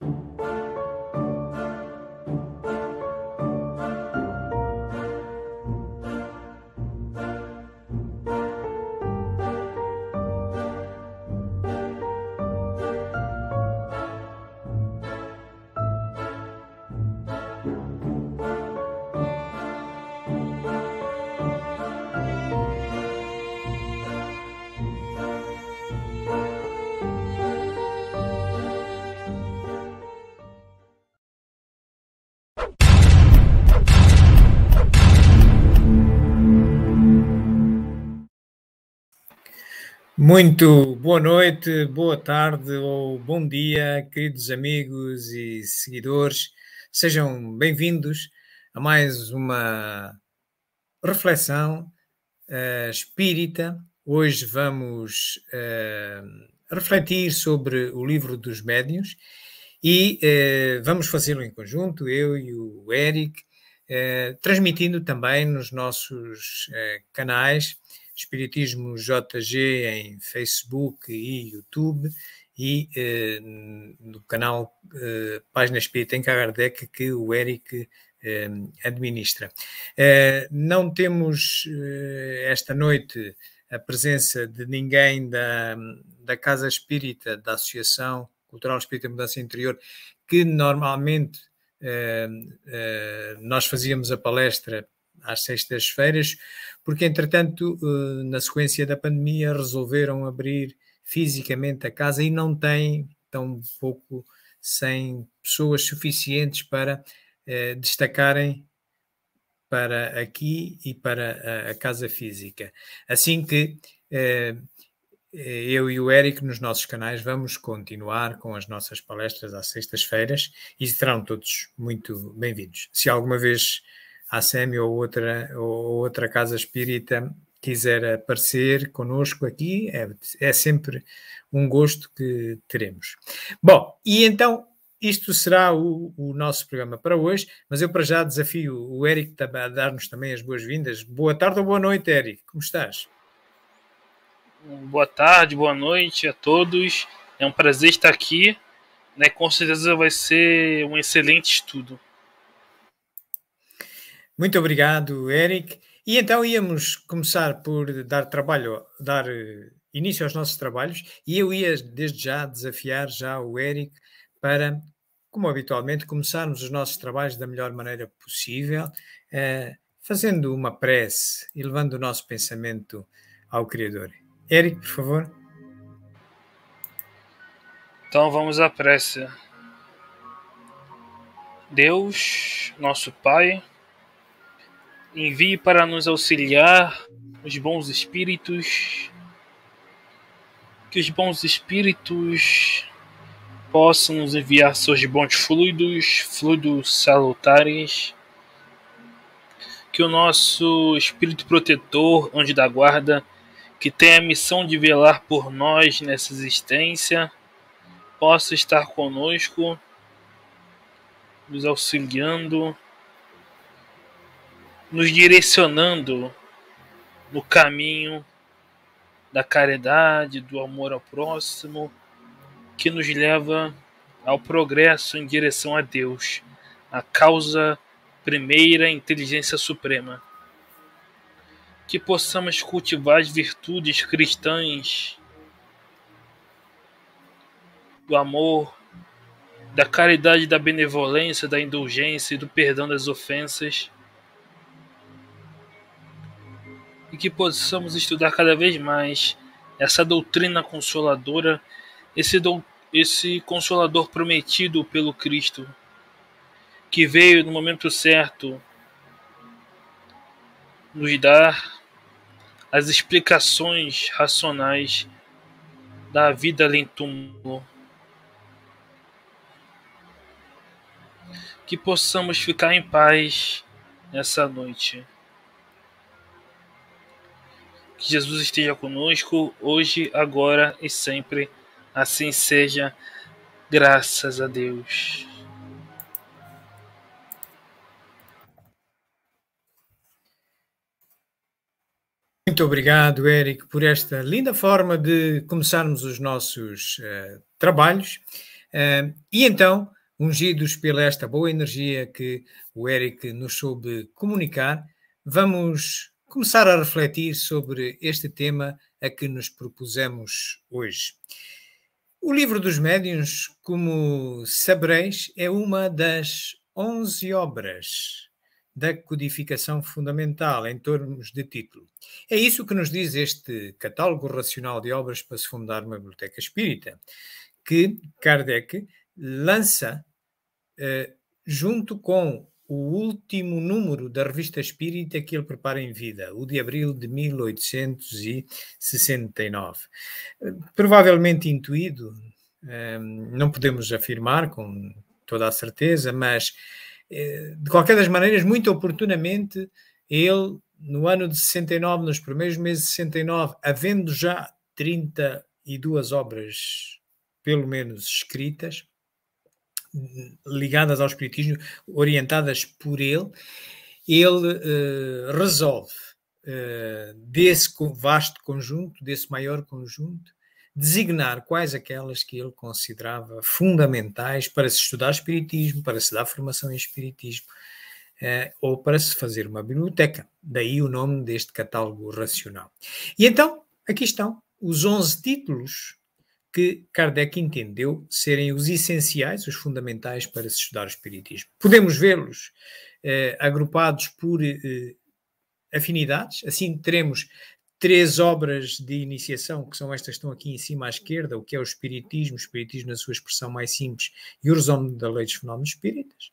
Thank you Muito boa noite, boa tarde ou bom dia, queridos amigos e seguidores. Sejam bem-vindos a mais uma reflexão uh, espírita. Hoje vamos uh, refletir sobre o livro dos médiuns e uh, vamos fazê-lo em conjunto, eu e o Eric, transmitindo também nos nossos canais Espiritismo JG em Facebook e YouTube e eh, no canal eh, Página Espírita em Kardec que o Eric eh, administra. Eh, não temos eh, esta noite a presença de ninguém da, da Casa Espírita, da Associação Cultural Espírita Mudança Interior, que normalmente eh, nós fazíamos a palestra às sextas-feiras, porque entretanto, eh, na sequência da pandemia, resolveram abrir fisicamente a casa e não têm tão pouco sem pessoas suficientes para eh, destacarem para aqui e para a, a casa física. Assim que eh, eh eu e o Eric, nos nossos canais, vamos continuar com as nossas palestras às sextas-feiras e serão todos muito bem-vindos. Se alguma vez a SEMI ou outra, ou outra casa espírita quiser aparecer conosco aqui, é, é sempre um gosto que teremos. Bom, e então isto será o, o, nosso programa para hoje, mas eu para já desafio o Eric a dar-nos também as boas-vindas. Boa tarde ou boa noite, Eric, como estás? Boa tarde, boa noite a todos. É um prazer estar aqui. Né? Com certeza vai ser um excelente estudo. Muito obrigado, Eric. E então íamos começar por dar trabalho, dar eh, início aos nossos trabalhos, e eu ia desde já desafiar já o Eric para, como habitualmente, começarmos os nossos trabalhos da melhor maneira possível, eh, fazendo uma prece e levando o nosso pensamento ao Criador. Eric, por favor. Então vamos à prece. Deus, nosso Pai, Envie para nos auxiliar os bons espíritos, que os bons espíritos possam nos enviar seus bons fluidos, fluidos salutares, que o nosso espírito protetor, anjo da guarda, que tem a missão de velar por nós nessa existência, possa estar conosco, nos auxiliando nos direcionando no caminho da caridade, do amor ao próximo, que nos leva ao progresso em direção a Deus, a causa primeira, a inteligência suprema. Que possamos cultivar as virtudes cristãs do amor, da caridade, da benevolência, da indulgência e do perdão das ofensas que possamos estudar cada vez mais essa doutrina consoladora, esse, do, esse consolador prometido pelo Cristo, que veio no momento certo nos dar as explicações racionais da vida além túmulo. Que possamos ficar em paz nessa noite. Que Jesus esteja conosco hoje, agora e sempre. Assim seja. Graças a Deus. Muito obrigado, Eric, por esta linda forma de começarmos os nossos uh, trabalhos. Uh, e então, ungidos pela esta boa energia que o Eric nos soube comunicar, vamos começar a refletir sobre este tema a que nos propusemos hoje. O livro dos médiuns, como sabereis, é uma das 11 obras da codificação fundamental em termos de título. É isso que nos diz este catálogo racional de obras para se fundar uma biblioteca espírita, que Kardec lança eh, junto com o último número da revista espírita que ele prepara em vida, o de abril de 1869. Provavelmente intuído, hum, não podemos afirmar com toda a certeza, mas eh, de qualquer das maneiras, muito oportunamente, ele, no ano de 69, nos primeiros meses de 69, havendo já 32 obras, pelo menos, escritas, ligadas ao espiritismo, orientadas por ele, ele uh, resolve uh, desse vasto conjunto, desse maior conjunto, designar quais aquelas que ele considerava fundamentais para se estudar espiritismo, para se dar formação em espiritismo, uh, ou para se fazer uma biblioteca. Daí o nome deste catálogo racional. E então, aqui estão os 11 títulos que Kardec entendeu serem os essenciais, os fundamentais para se estudar o Espiritismo. Podemos vê-los eh, agrupados por eh, afinidades, assim teremos três obras de iniciação, que são estas que estão aqui em cima à esquerda, o que é o Espiritismo, o Espiritismo na sua expressão mais simples, e o resumo da Lei dos Fenómenos Espíritas.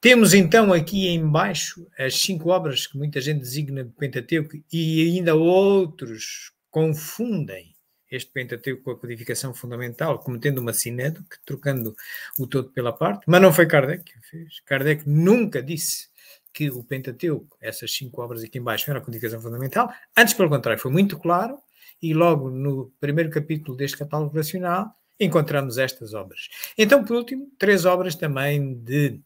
Temos então aqui em baixo as cinco obras que muita gente designa de Pentateuco e ainda outros confundem este Pentateuco com a codificação fundamental, cometendo uma sinédoque, trocando o todo pela parte, mas não foi Kardec que fez. Kardec nunca disse que o Pentateuco, essas cinco obras aqui embaixo, era a codificação fundamental. Antes, pelo contrário, foi muito claro, e logo no primeiro capítulo deste catálogo racional encontramos estas obras. Então, por último, três obras também de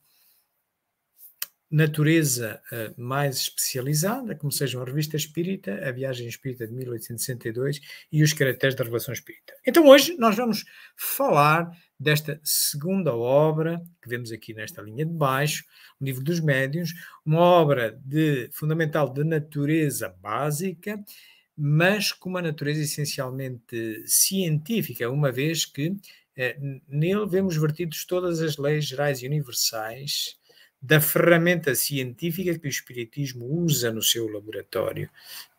natureza uh, mais especializada, como sejam a Revista Espírita, a Viagem Espírita de 1862 e os caracteres da Revelação Espírita. Então hoje nós vamos falar desta segunda obra que vemos aqui nesta linha de baixo, o Livro dos Médiuns, uma obra de, fundamental de natureza básica, mas com uma natureza essencialmente científica, uma vez que eh, nele vemos vertidos todas as leis gerais e universais da ferramenta científica que o Espiritismo usa no seu laboratório,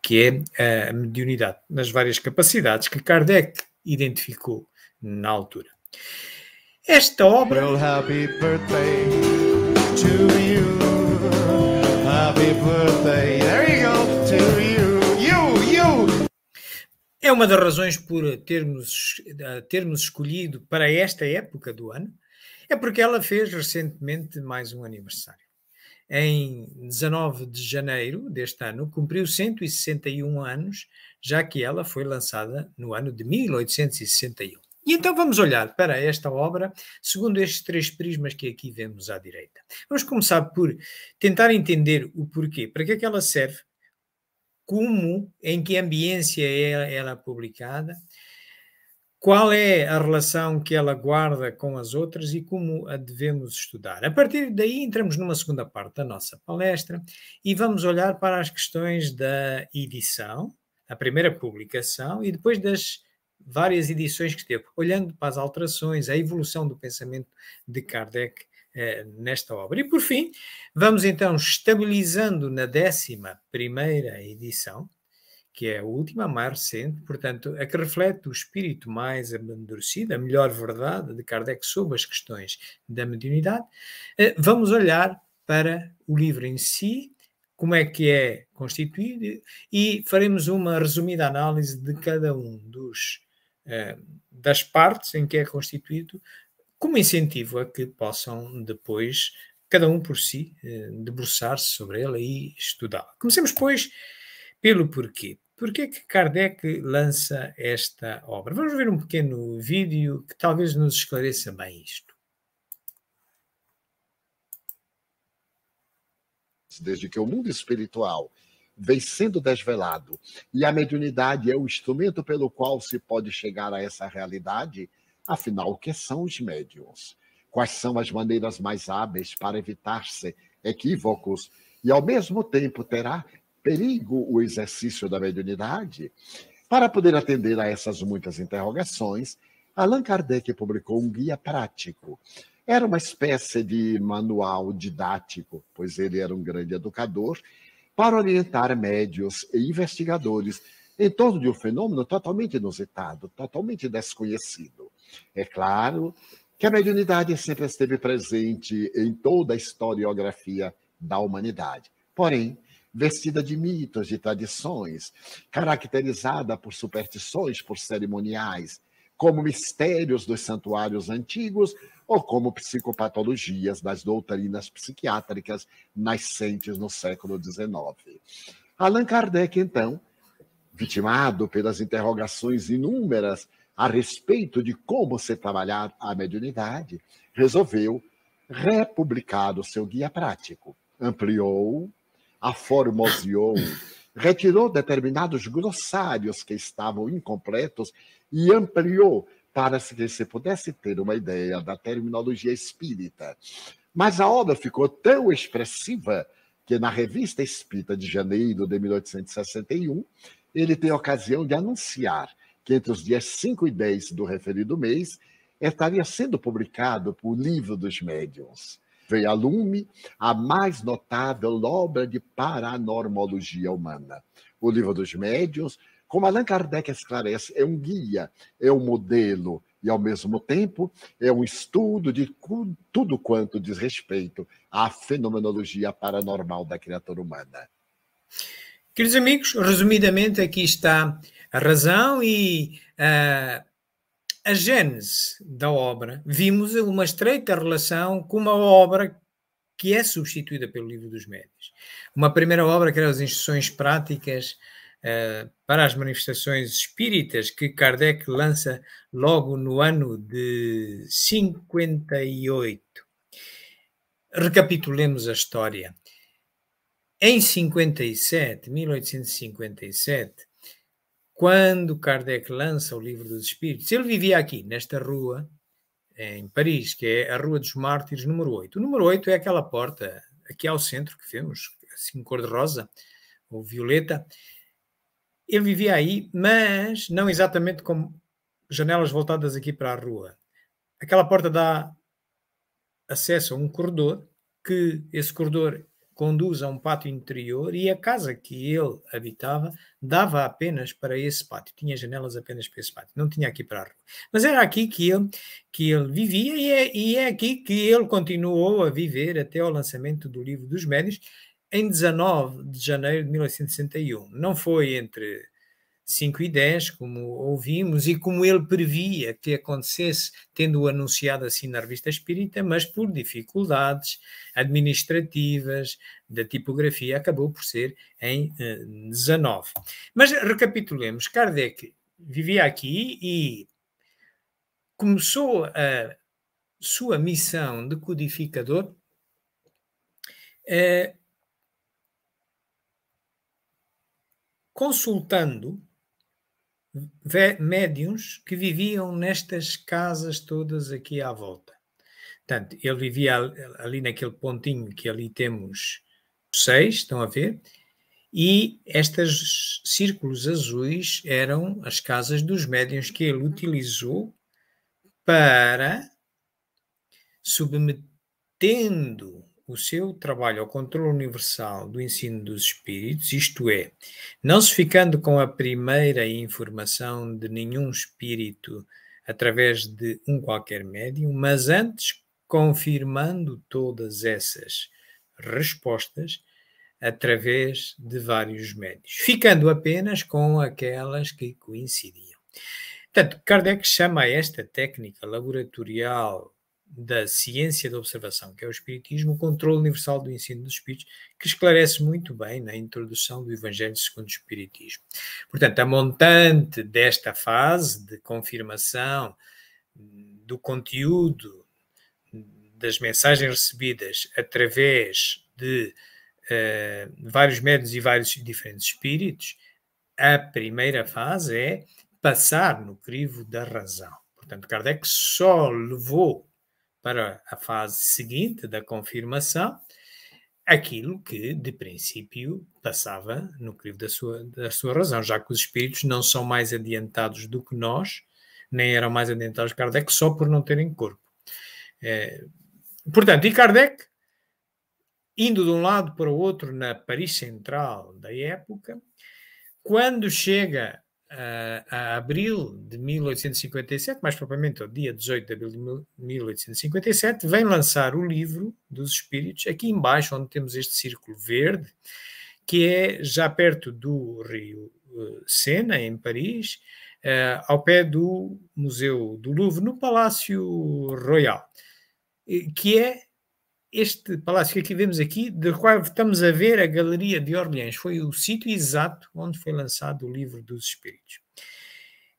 que é a mediunidade, nas várias capacidades que Kardec identificou na altura. Esta obra. Well, happy birthday to you. Happy birthday. There you go. To you. You, you. É uma das razões por termos, eh, termos escolhido para esta época do ano é porque ela fez recentemente mais um aniversário. Em 19 de janeiro deste ano, cumpriu 161 anos, já que ela foi lançada no ano de 1861. E então vamos olhar para esta obra segundo estes três prismas que aqui vemos à direita. Vamos começar por tentar entender o porquê, para que é que ela serve, como, em que ambiência é ela publicada qual é a relação que ela guarda com as outras e como a devemos estudar. A partir daí, entramos numa segunda parte da nossa palestra e vamos olhar para as questões da edição, a primeira publicação e depois das várias edições que teve, olhando para as alterações, a evolução do pensamento de Kardec eh, nesta obra. E por fim, vamos então estabilizando na décima primeira edição, que é a última, a mais recente, portanto, a que reflete o espírito mais amadurecido, a melhor verdade de Kardec sobre as questões da mediunidade. Eh, vamos olhar para o livro em si, como é que é constituído, e faremos uma resumida análise de cada um dos eh, das partes em que é constituído, como incentivo a que possam depois, cada um por si, eh, debruçar-se sobre ele e estudá lo Comecemos, pois, pelo porquê. Por que Kardec lança esta obra? Vamos ver um pequeno vídeo que talvez nos esclareça bem isto. Desde que o mundo espiritual vem sendo desvelado e a mediunidade é o instrumento pelo qual se pode chegar a essa realidade, afinal, o que são os médiums? Quais são as maneiras mais hábeis para evitar-se equívocos e, ao mesmo tempo, terá perigo o exercício da mediunidade? Para poder atender a essas muitas interrogações, Allan Kardec publicou um guia prático. Era uma espécie de manual didático, pois ele era um grande educador, para orientar médios e investigadores em torno de um fenômeno totalmente inusitado, totalmente desconhecido. É claro que a mediunidade sempre esteve presente em toda a historiografia da humanidade. Porém, vestida de mitos, e tradições, caracterizada por superstições, por cerimoniais, como mistérios dos santuários antigos ou como psicopatologias das doutrinas psiquiátricas nascentes no século XIX. Allan Kardec, então, vitimado pelas interrogações inúmeras a respeito de como se trabalhar a mediunidade, resolveu republicar o seu guia prático, ampliou aformoseou, retirou determinados glossários que estavam incompletos e ampliou para que se pudesse ter uma ideia da terminologia espírita. Mas a obra ficou tão expressiva que na Revista Espírita de janeiro de 1861, ele tem ocasião de anunciar que entre os dias 5 e 10 do referido mês estaria sendo publicado o Livro dos Médiuns veio a lume a mais notável obra de paranormologia humana. O Livro dos Médiuns, como Allan Kardec esclarece, é um guia, é um modelo e, ao mesmo tempo, é um estudo de tudo quanto diz respeito à fenomenologia paranormal da criatura humana. Queridos amigos, resumidamente, aqui está a razão e uh, a gênese da obra, vimos uma estreita relação com uma obra que é substituída pelo Livro dos Médios. Uma primeira obra que era as Instruções Práticas uh, para as Manifestações Espíritas, que Kardec lança logo no ano de 58. Recapitulemos a história. Em 57, 1857, quando Kardec lança o Livro dos Espíritos, ele vivia aqui, nesta rua, em Paris, que é a Rua dos Mártires, número 8. O número 8 é aquela porta aqui ao centro que vemos, assim cor-de-rosa ou violeta. Ele vivia aí, mas não exatamente como janelas voltadas aqui para a rua. Aquela porta dá acesso a um corredor, que esse corredor conduz a um pátio interior e a casa que ele habitava dava apenas para esse pátio, tinha janelas apenas para esse pátio, não tinha aqui para a rua. Mas era aqui que ele, que ele vivia e é, e é aqui que ele continuou a viver até o lançamento do Livro dos Médios em 19 de janeiro de 1961. Não foi entre 5 e 10, como ouvimos, e como ele previa que acontecesse, tendo-o anunciado assim na revista espírita, mas por dificuldades administrativas da tipografia, acabou por ser em 19. Eh, mas recapitulemos: Kardec vivia aqui e começou a sua missão de codificador. Eh, consultando médiuns que viviam nestas casas todas aqui à volta. Portanto, ele vivia ali naquele pontinho que ali temos seis, estão a ver? E estes círculos azuis eram as casas dos médiuns que ele utilizou para submetendo o seu trabalho ao controle universal do ensino dos espíritos, isto é, não se ficando com a primeira informação de nenhum espírito através de um qualquer médium, mas antes confirmando todas essas respostas através de vários médios, ficando apenas com aquelas que coincidiam. Portanto, Kardec chama esta técnica laboratorial da ciência da observação, que é o Espiritismo, o controle universal do ensino dos Espíritos, que esclarece muito bem na introdução do Evangelho segundo o Espiritismo. Portanto, a montante desta fase de confirmação do conteúdo das mensagens recebidas através de uh, vários médios e vários diferentes espíritos, a primeira fase é passar no crivo da razão. Portanto, Kardec só levou para a fase seguinte da confirmação aquilo que, de princípio, passava no crivo da sua, da sua razão, já que os espíritos não são mais adiantados do que nós, nem eram mais adiantados que Kardec, só por não terem corpo. É, portanto, e Kardec, indo de um lado para o outro na Paris Central da época, quando chega a, abril de 1857, mais propriamente ao dia 18 de abril de 1857, vem lançar o livro dos Espíritos, aqui embaixo, onde temos este círculo verde, que é já perto do Rio eh, Sena, em Paris, eh, ao pé do Museu do Louvre, no Palácio Royal, que é este palácio que aqui vemos aqui, de qual estamos a ver a Galeria de Orleans, foi o sítio exato onde foi lançado o Livro dos Espíritos.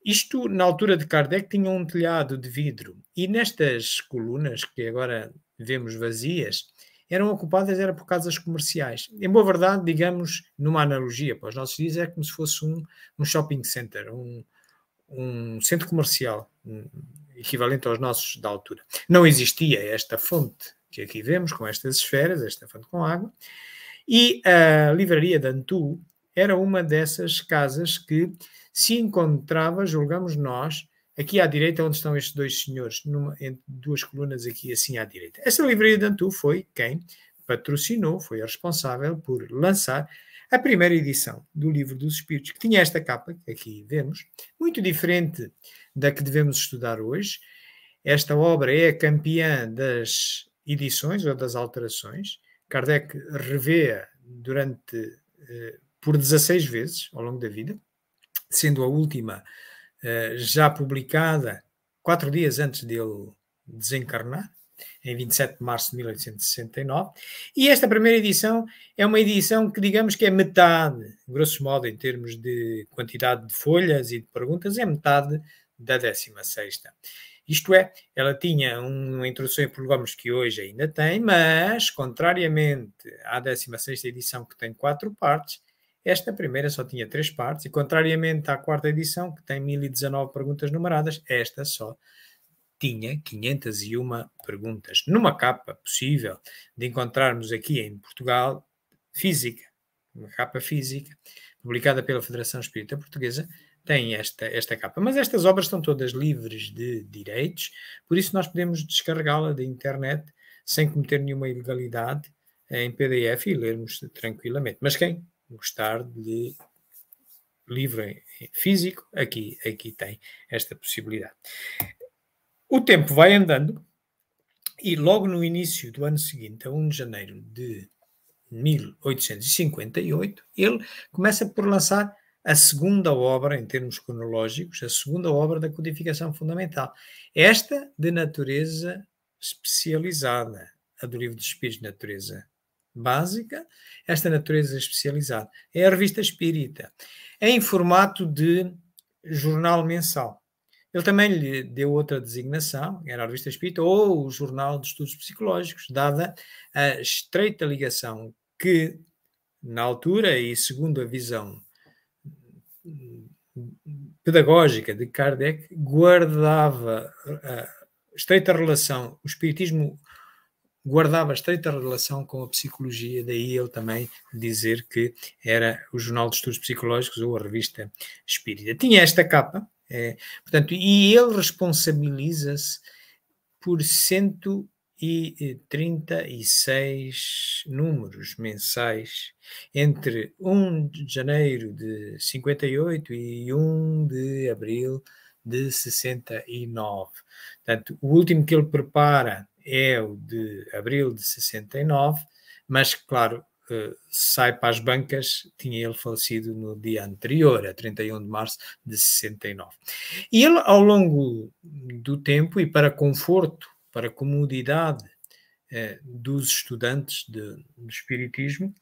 Isto, na altura de Kardec, tinha um telhado de vidro e nestas colunas, que agora vemos vazias, eram ocupadas era por casas comerciais. Em boa verdade, digamos, numa analogia para os nossos dias, é como se fosse um, um shopping center, um, um centro comercial, equivalente aos nossos da altura. Não existia esta fonte que aqui vemos, com estas esferas, esta fonte com água. E a livraria Antu era uma dessas casas que se encontrava, julgamos nós, aqui à direita, onde estão estes dois senhores, numa, entre duas colunas aqui assim à direita. Essa livraria Antu foi quem patrocinou, foi a responsável por lançar a primeira edição do Livro dos Espíritos, que tinha esta capa, que aqui vemos, muito diferente da que devemos estudar hoje. Esta obra é campeã das edições ou das alterações. Kardec revê-a durante eh, por 16 vezes ao longo da vida, sendo a última eh, já publicada quatro dias antes dele desencarnar, em 27 de março de 1869. E esta primeira edição é uma edição que, digamos que é metade, grosso modo, em termos de quantidade de folhas e de perguntas, é metade da 16 isto é, ela tinha uma introdução em polígonos que hoje ainda tem, mas, contrariamente à 16ª edição, que tem quatro partes, esta primeira só tinha três partes, e contrariamente à quarta edição, que tem 1019 perguntas numeradas, esta só tinha 501 perguntas. Numa capa possível de encontrarmos aqui em Portugal, física, uma capa física, publicada pela Federação Espírita Portuguesa, tem esta, esta capa. Mas estas obras estão todas livres de direitos, por isso nós podemos descarregá-la da internet sem cometer nenhuma ilegalidade em PDF e lermos tranquilamente. Mas quem gostar de livro físico, aqui, aqui tem esta possibilidade. O tempo vai andando e logo no início do ano seguinte, a 1 de janeiro de 1858, ele começa por lançar a segunda obra, em termos cronológicos, a segunda obra da codificação fundamental. Esta de natureza especializada, a do Livro dos Espíritos de Natureza Básica, esta natureza especializada. É a Revista Espírita, é em formato de jornal mensal. Ele também lhe deu outra designação, era a Revista Espírita ou o Jornal de Estudos Psicológicos, dada a estreita ligação que, na altura e segundo a visão pedagógica de Kardec guardava eh, estreita relação, o espiritismo guardava estreita relação com a psicologia, daí ele também dizer que era o Jornal de Estudos Psicológicos ou a revista Espírita. Tinha esta capa, é, portanto, e ele responsabiliza-se por cento e 36 números mensais entre 1 de janeiro de 58 e 1 de abril de 69. Portanto, o último que ele prepara é o de abril de 69, mas, claro, eh, sai para as bancas, tinha ele falecido no dia anterior, a 31 de março de 69. E ele, ao longo do tempo, e para conforto para a comodidade eh, dos estudantes de, de Espiritismo,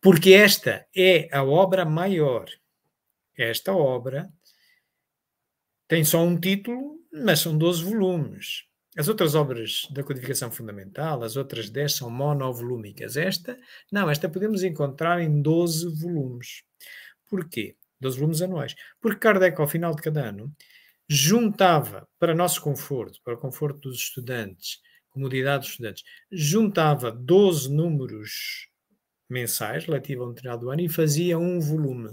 porque esta é a obra maior. Esta obra tem só um título, mas são 12 volumes. As outras obras da codificação fundamental, as outras 10 são monovolúmicas. Esta, não, esta podemos encontrar em 12 volumes. Porquê? 12 volumes anuais. Porque Kardec, ao final de cada ano, juntava, para nosso conforto, para o conforto dos estudantes, comodidade dos estudantes, juntava 12 números mensais relativo ao determinado ano e fazia um volume.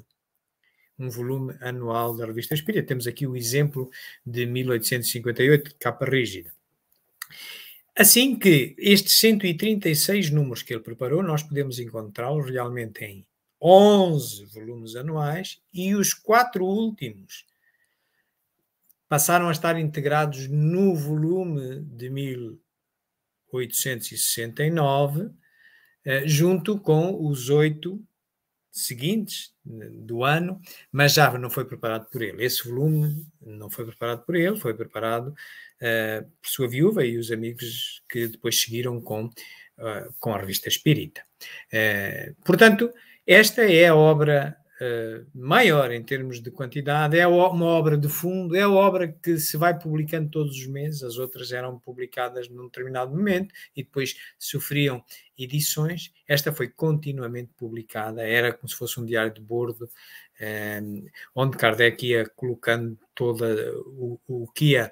Um volume anual da revista Espírita. Temos aqui o exemplo de 1858, capa rígida. Assim que estes 136 números que ele preparou, nós podemos encontrá-los realmente em 11 volumes anuais e os quatro últimos passaram a estar integrados no volume de 1869, eh, junto com os oito seguintes do ano, mas já não foi preparado por ele. Esse volume não foi preparado por ele, foi preparado eh, por sua viúva e os amigos que depois seguiram com, eh, com a revista Espírita. portanto, esta é a obra eh, maior em termos de quantidade, é uma obra de fundo, é a obra que se vai publicando todos os meses, as outras eram publicadas num determinado momento e depois sofriam edições. Esta foi continuamente publicada, era como se fosse um diário de bordo, ehm, onde Kardec ia colocando toda o, o que ia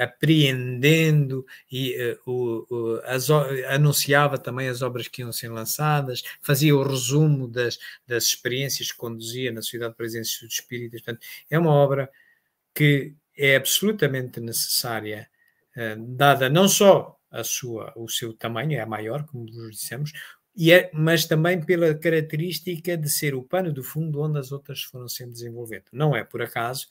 apreendendo e uh, o, as, anunciava também as obras que iam ser lançadas, fazia o resumo das, das experiências que conduzia na Sociedade Presença dos Espíritas. Portanto, é uma obra que é absolutamente necessária, eh, dada não só a sua, o seu tamanho, é maior, como vos dissemos, e é, mas também pela característica de ser o pano do fundo onde as outras foram sendo desenvolvendo. Não é por acaso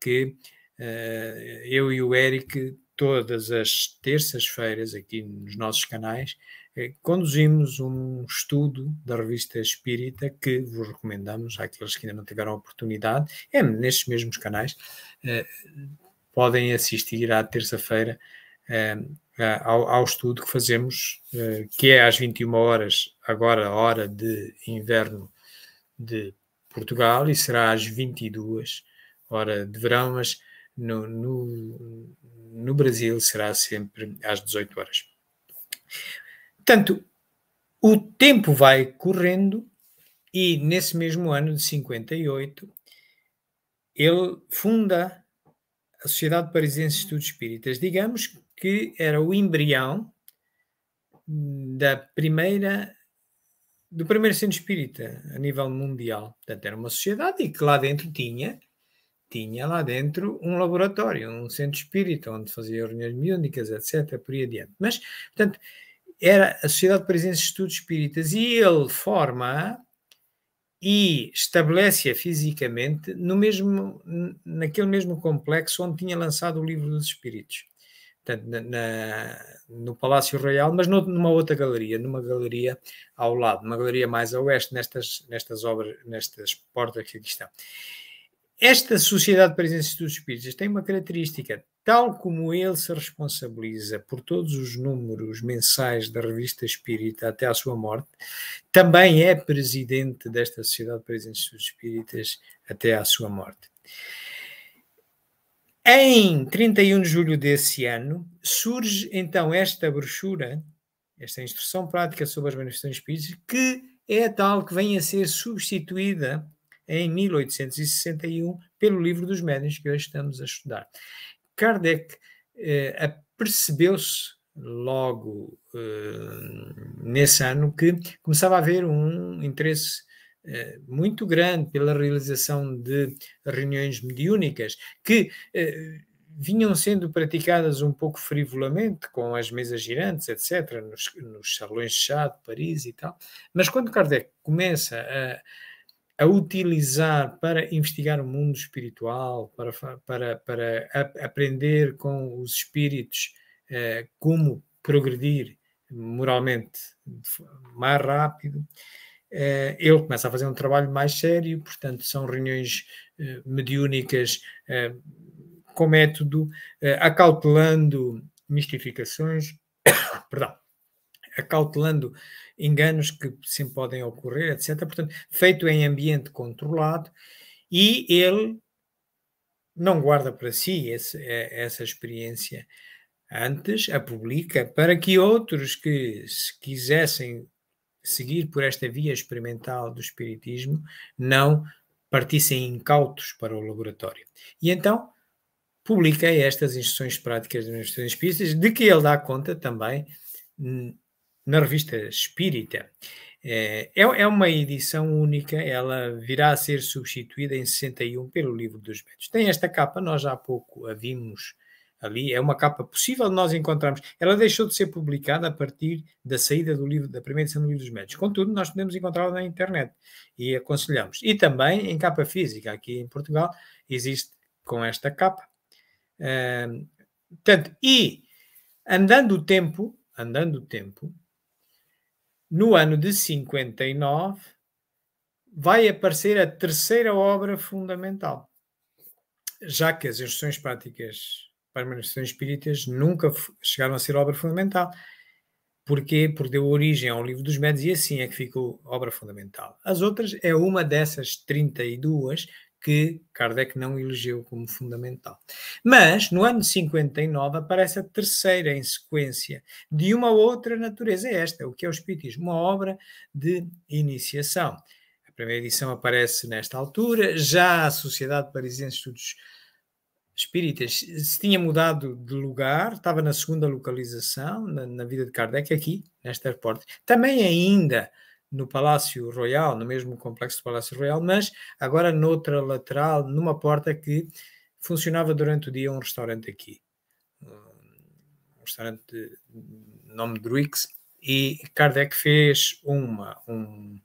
que uh, eu e o Eric, todas as terças-feiras, aqui nos nossos canais, eh, conduzimos um estudo da revista Espírita que vos recomendamos àqueles que ainda não tiveram oportunidade, é nestes mesmos canais, eh, podem assistir à terça-feira. Eh, uh, ao, ao, estudo que fazemos, uh, que é às 21 horas, agora hora de inverno de Portugal, e será às 22 hora de verão, mas no, no, no Brasil será sempre às 18 horas. Portanto, o tempo vai correndo e nesse mesmo ano de 58 ele funda a Sociedade Parisiense de Estudos Espíritas. Digamos que era o embrião da primeira do primeiro centro espírita a nível mundial. Portanto, era uma sociedade e que lá dentro tinha tinha lá dentro um laboratório, um centro espírita, onde fazia reuniões miúnicas, etc., por aí adiante. Mas, portanto, era a Sociedade de Presença de Estudos Espíritas e ele forma e estabelece-a fisicamente no mesmo, naquele mesmo complexo onde tinha lançado o Livro dos Espíritos portanto, na, na, no Palácio Real, mas no, numa outra galeria, numa galeria ao lado, numa galeria mais a oeste, nestas, nestas obras, nestas portas que aqui estão. Esta Sociedade de Presença dos Espíritos tem uma característica, tal como ele se responsabiliza por todos os números mensais da revista Espírita até à sua morte, também é presidente desta Sociedade de Presença dos Espíritas até à sua morte. Em 31 de julho desse ano, surge então esta brochura, esta instrução prática sobre as manifestações espíritas, que é a tal que vem a ser substituída em 1861 pelo livro dos médiuns que hoje estamos a estudar. Kardec eh, apercebeu-se logo eh, nesse ano que começava a haver um interesse eh, muito grande pela realização de reuniões mediúnicas, que eh, vinham sendo praticadas um pouco frivolamente, com as mesas girantes, etc., nos, nos salões de chá de Paris e tal. Mas quando Kardec começa a, a utilizar para investigar o mundo espiritual, para, para, para a, aprender com os espíritos eh, como progredir moralmente mais rápido, ele eh, começa a fazer um trabalho mais sério, portanto, são reuniões eh, mediúnicas eh, com método, acautelando mistificações, perdão, acautelando enganos que sempre podem ocorrer, etc. Portanto, feito em ambiente controlado e ele não guarda para si esse, essa experiência. Antes a publica para que outros que se quisessem seguir por esta via experimental do espiritismo, não partissem incautos para o laboratório. E então publiquei estas instruções práticas das manifestações espíritas, de que ele dá conta também hum, na revista Espírita. É, é, é uma edição única, ela virá a ser substituída em 61 pelo Livro dos Médios. Tem esta capa, nós já há pouco a vimos ali é uma capa possível de nós encontrarmos. Ela deixou de ser publicada a partir da saída do livro, da primeira edição do Livro dos Médios. Contudo, nós podemos encontrá-la na internet e aconselhamos. E também em capa física, aqui em Portugal, existe com esta capa. tanto, e andando o tempo, andando o tempo, no ano de 59 vai aparecer a terceira obra fundamental, já que as instruções práticas para as manifestações espíritas nunca chegaram a ser obra fundamental. Porquê? Porque deu origem ao Livro dos Médios e assim é que ficou obra fundamental. As outras é uma dessas 32 que Kardec não elegeu como fundamental. Mas, no ano 59, aparece a terceira em sequência, de uma outra natureza, é esta, o que é o Espiritismo, uma obra de iniciação. A primeira edição aparece nesta altura, já a Sociedade Parisiense de Estudos espíritas. Se tinha mudado de lugar, estava na segunda localização, na, na vida de Kardec, aqui, nesta porta. Também ainda no Palácio Royal, no mesmo complexo do Palácio Royal, mas agora noutra lateral, numa porta que funcionava durante o dia um restaurante aqui. Um restaurante de nome Druix. E Kardec fez uma, um,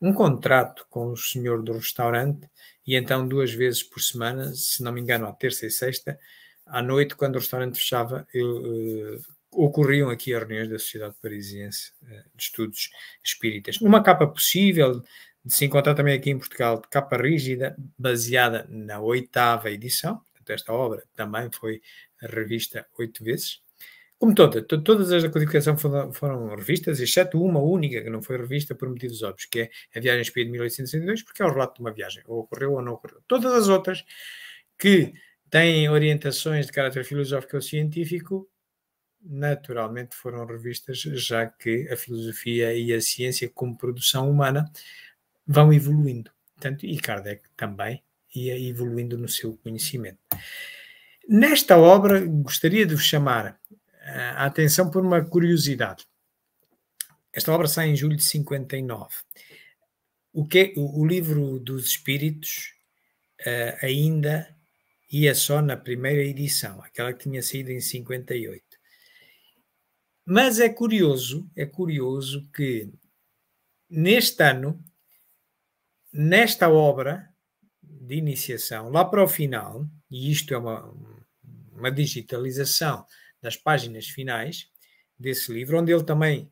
um contrato com o senhor do restaurante e então duas vezes por semana, se não me engano, à terça e sexta, à noite, quando o restaurante fechava, eu, uh, ocorriam aqui reuniões da Sociedade Parisiense uh, de Estudos Espíritas. Numa capa possível de se encontrar também aqui em Portugal, de capa rígida, baseada na oitava edição, portanto, esta obra também foi revista oito vezes, como toda, todas as da codificação foram, foram, revistas, exceto uma única que não foi revista por motivos óbvios, que é a Viagem Espírita de 1862, porque é o relato de uma viagem, ou ocorreu ou não ocorreu. Todas as outras que têm orientações de caráter filosófico ou científico, naturalmente foram revistas, já que a filosofia e a ciência, como produção humana, vão evoluindo. Tanto, e Kardec também ia evoluindo no seu conhecimento. Nesta obra, gostaria de vos chamar a eh, atenção por uma curiosidade. Esta obra sai em julho de 59. O, que, é, o, o livro dos Espíritos uh, ainda ia só na primeira edição, aquela que tinha saído em 58. Mas é curioso, é curioso que neste ano, nesta obra de iniciação, lá para o final, e isto é uma, uma digitalização das páginas finais desse livro, onde ele também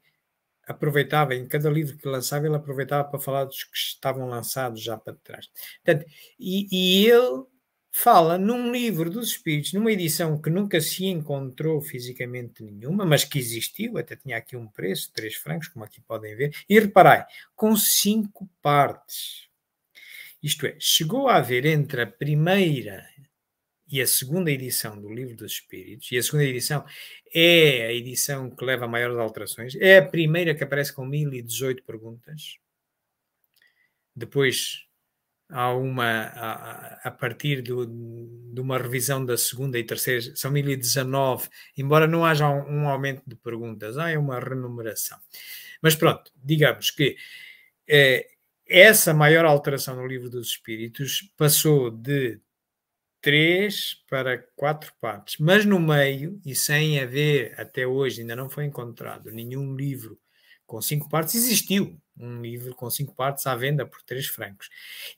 aproveitava, em cada livro que lançava, ele aproveitava para falar dos que estavam lançados já para trás. Portanto, e, e ele fala num livro dos Espíritos, numa edição que nunca se encontrou fisicamente nenhuma, mas que existiu, até tinha aqui um preço, 3 francos, como aqui podem ver, e reparai, com cinco partes. Isto é, chegou a haver entre a primeira e a segunda edição do Livro dos Espíritos, e a segunda edição é a edição que leva a maiores alterações, é a primeira que aparece com 1018 perguntas. Depois há uma, a, a partir do, de uma revisão da segunda e terceira, são 1019, embora não haja um, um aumento de perguntas, há uma renumeração. Mas pronto, digamos que eh, essa maior alteração no Livro dos Espíritos passou de três para quatro partes, mas no meio, e sem haver até hoje, ainda não foi encontrado nenhum livro com cinco partes, existiu um livro com cinco partes à venda por três francos.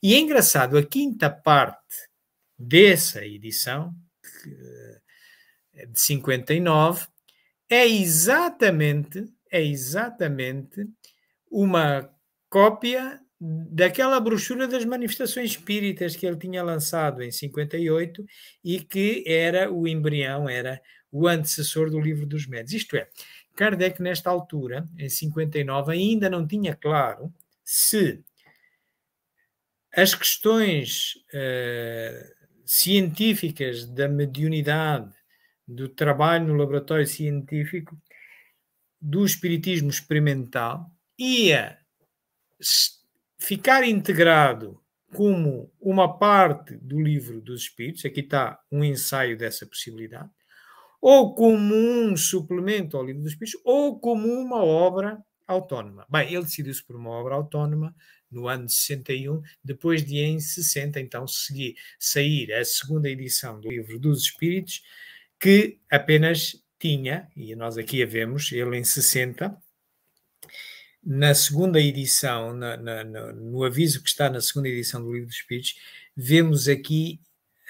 E é engraçado, a quinta parte dessa edição, eh, de 59, é exatamente, é exatamente uma cópia daquela brochura das manifestações espíritas que ele tinha lançado em 58 e que era o embrião, era o antecessor do Livro dos Médios. Isto é, Kardec, nesta altura, em 59, ainda não tinha claro se as questões eh, científicas da mediunidade, do trabalho no laboratório científico, do espiritismo experimental, ia ficar integrado como uma parte do livro dos Espíritos, aqui está um ensaio dessa possibilidade, ou como um suplemento ao livro dos Espíritos, ou como uma obra autónoma. Bem, ele decidiu-se por uma obra autónoma no ano de 61, depois de em 60, então, seguir, sair a segunda edição do livro dos Espíritos, que apenas tinha, e nós aqui a vemos, ele em 60, na segunda edição, na, na, no, no aviso que está na segunda edição do Livro dos Espíritos, vemos aqui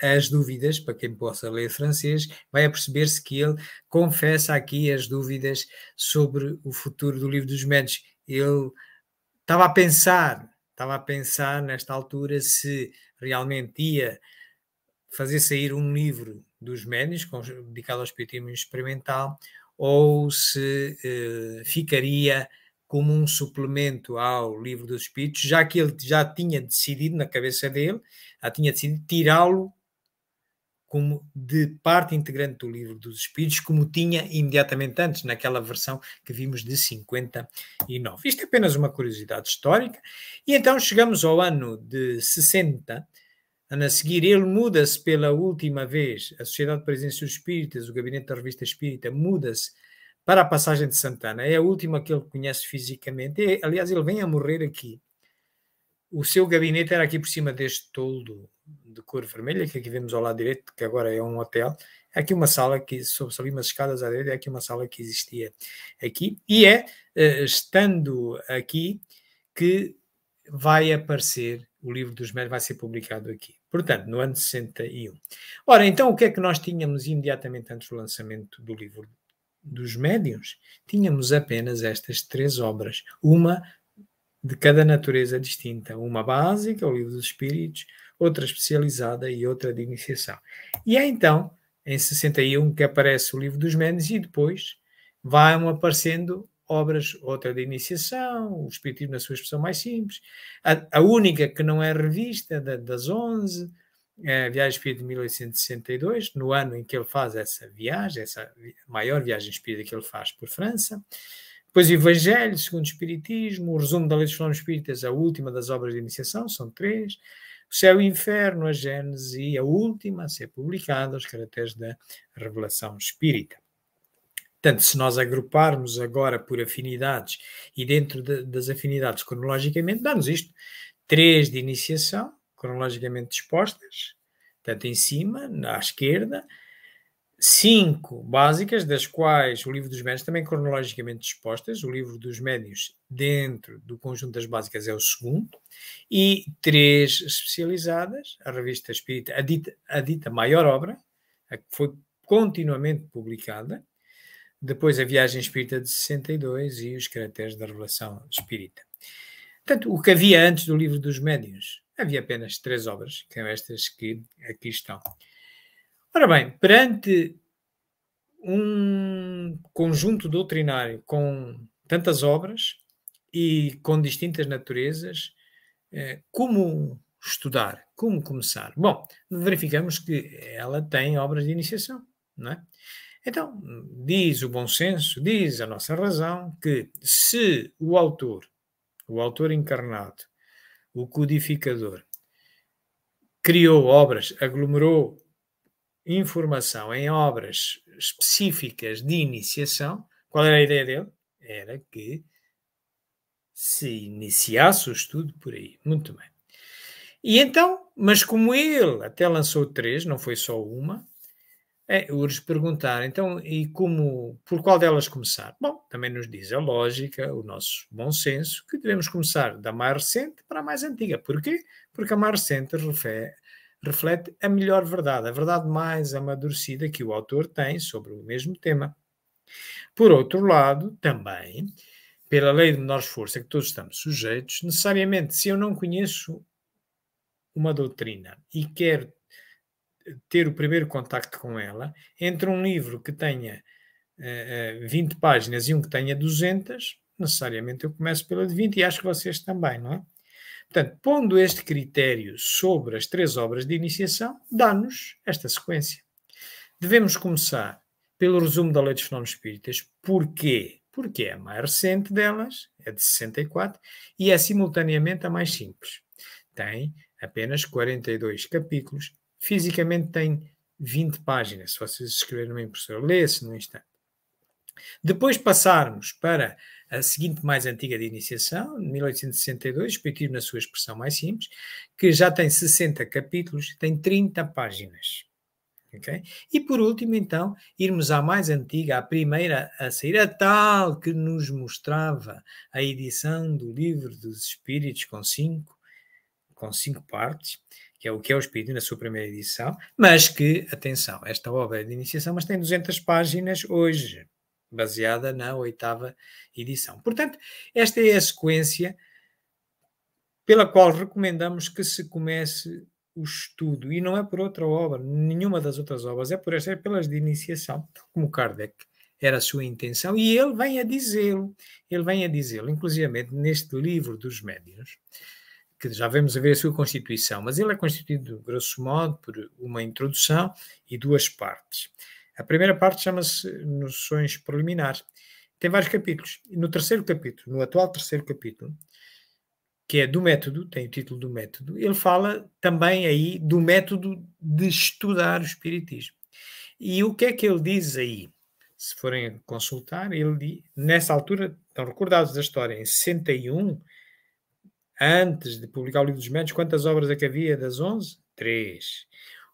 as dúvidas, para quem possa ler francês, vai aperceber-se que ele confessa aqui as dúvidas sobre o futuro do Livro dos Médios. Ele estava a pensar, estava a pensar nesta altura se realmente ia fazer sair um livro dos Médios, dedicado ao espiritismo experimental, ou se eh, ficaria como um suplemento ao Livro dos Espíritos, já que ele já tinha decidido, na cabeça dele, já tinha decidido tirá-lo como de parte integrante do Livro dos Espíritos, como tinha imediatamente antes, naquela versão que vimos de 59. Isto é apenas uma curiosidade histórica. E então chegamos ao ano de 60. Ano a seguir, ele muda-se pela última vez. A Sociedade de Presença dos Espíritas, o Gabinete da Revista Espírita, muda-se para a passagem de Santana. É a última que ele conhece fisicamente. E, é, aliás, ele vem a morrer aqui. O seu gabinete era aqui por cima deste toldo de cor vermelha, que aqui vemos ao lado direito, que agora é um hotel. É aqui uma sala que, sob umas escadas à direita, é aqui uma sala que existia aqui. E é eh, estando aqui que vai aparecer o livro dos médios, vai ser publicado aqui. Portanto, no ano 61. Ora, então o que é que nós tínhamos imediatamente antes do lançamento do livro dos médiuns, tínhamos apenas estas três obras, uma de cada natureza distinta, uma básica, o livro dos espíritos, outra especializada e outra de iniciação. E é então, em 61, que aparece o livro dos médiuns e depois vão aparecendo obras, outra de iniciação, o Espiritismo na sua expressão mais simples, a, a única que não é revista, da, das 11, é, Viagem Espírita de 1862, no ano em que ele faz essa viagem, essa maior viagem espírita que ele faz por França. Depois o Evangelho, segundo o Espiritismo, o resumo da Lei dos Fenómenos Espíritas, a última das obras de iniciação, são três. O Céu e o Inferno, a Gênese e a última a ser publicada, os caracteres da Revelação Espírita. Portanto, se nós agruparmos agora por afinidades e dentro de, das afinidades cronologicamente, dá-nos isto: três de iniciação, cronologicamente dispostas, tanto em cima, na esquerda, cinco básicas, das quais o livro dos médios também cronologicamente dispostas. O livro dos médios, dentro do conjunto das básicas, é o segundo, e três especializadas, a revista espírita, a dita, a dita maior obra, a que foi continuamente publicada, depois a Viagem Espírita de 62 e os Caracteres da Revelação Espírita. Portanto, o que havia antes do livro dos médios havia apenas três obras, que são estas que aqui estão. Ora bem, perante um conjunto doutrinário com tantas obras e com distintas naturezas, eh, como estudar? Como começar? Bom, verificamos que ela tem obras de iniciação, não é? Então, diz o bom senso, diz a nossa razão, que se o autor, o autor encarnado, o codificador, criou obras, aglomerou informação em obras específicas de iniciação. Qual era a ideia dele? Era que se iniciasse o estudo por aí. Muito bem. E então, mas como ele até lançou três, não foi só uma, é urge perguntar, então, e como, por qual delas começar? Bom, também nos diz a lógica, o nosso bom senso, que devemos começar da mais recente para a mais antiga. Porquê? Porque a mais recente refere, reflete a melhor verdade, a verdade mais amadurecida que o autor tem sobre o mesmo tema. Por outro lado, também, pela lei de menor esforço a que todos estamos sujeitos, necessariamente, se eu não conheço uma doutrina e quero ter o primeiro contacto com ela, entre um livro que tenha uh, eh, 20 eh, páginas e um que tenha 200, necessariamente eu começo pela de 20 e acho que vocês também, não é? Portanto, pondo este critério sobre as três obras de iniciação, dá-nos esta sequência. Devemos começar pelo resumo da Lei dos Fenómenos Espíritas. Porquê? Porque é a mais recente delas, é de 64, e é simultaneamente a mais simples. Tem apenas 42 capítulos Fisicamente tem 20 páginas, se vocês escreverem numa impressora. Lê-se num instante. Depois passarmos para a seguinte mais antiga de iniciação, 1862, Espiritismo na sua expressão mais simples, que já tem 60 capítulos, tem 30 páginas. Okay? E por último, então, irmos à mais antiga, à primeira a sair, a tal que nos mostrava a edição do Livro dos Espíritos, com cinco, com cinco partes, que é o que é o Espírito, na sua primeira edição, mas que, atenção, esta obra é de iniciação, mas tem 200 páginas hoje, baseada na oitava edição. Portanto, esta é a sequência pela qual recomendamos que se comece o estudo, e não é por outra obra, nenhuma das outras obras, é por esta, é pelas de iniciação, como Kardec era a sua intenção, e ele vem a dizê-lo, ele vem a dizê-lo, inclusive neste livro dos médiuns, que já vemos a ver a sua constituição, mas ele é constituído, grosso modo, por uma introdução e duas partes. A primeira parte chama-se Noções Preliminares. Tem vários capítulos. No terceiro capítulo, no atual terceiro capítulo, que é do método, tem o título do método, ele fala também aí do método de estudar o Espiritismo. E o que é que ele diz aí? Se forem consultar, ele, nessa altura, estão recordados da história, em 61, antes de publicar o Livro dos Médios, quantas obras é que havia das 11? Três.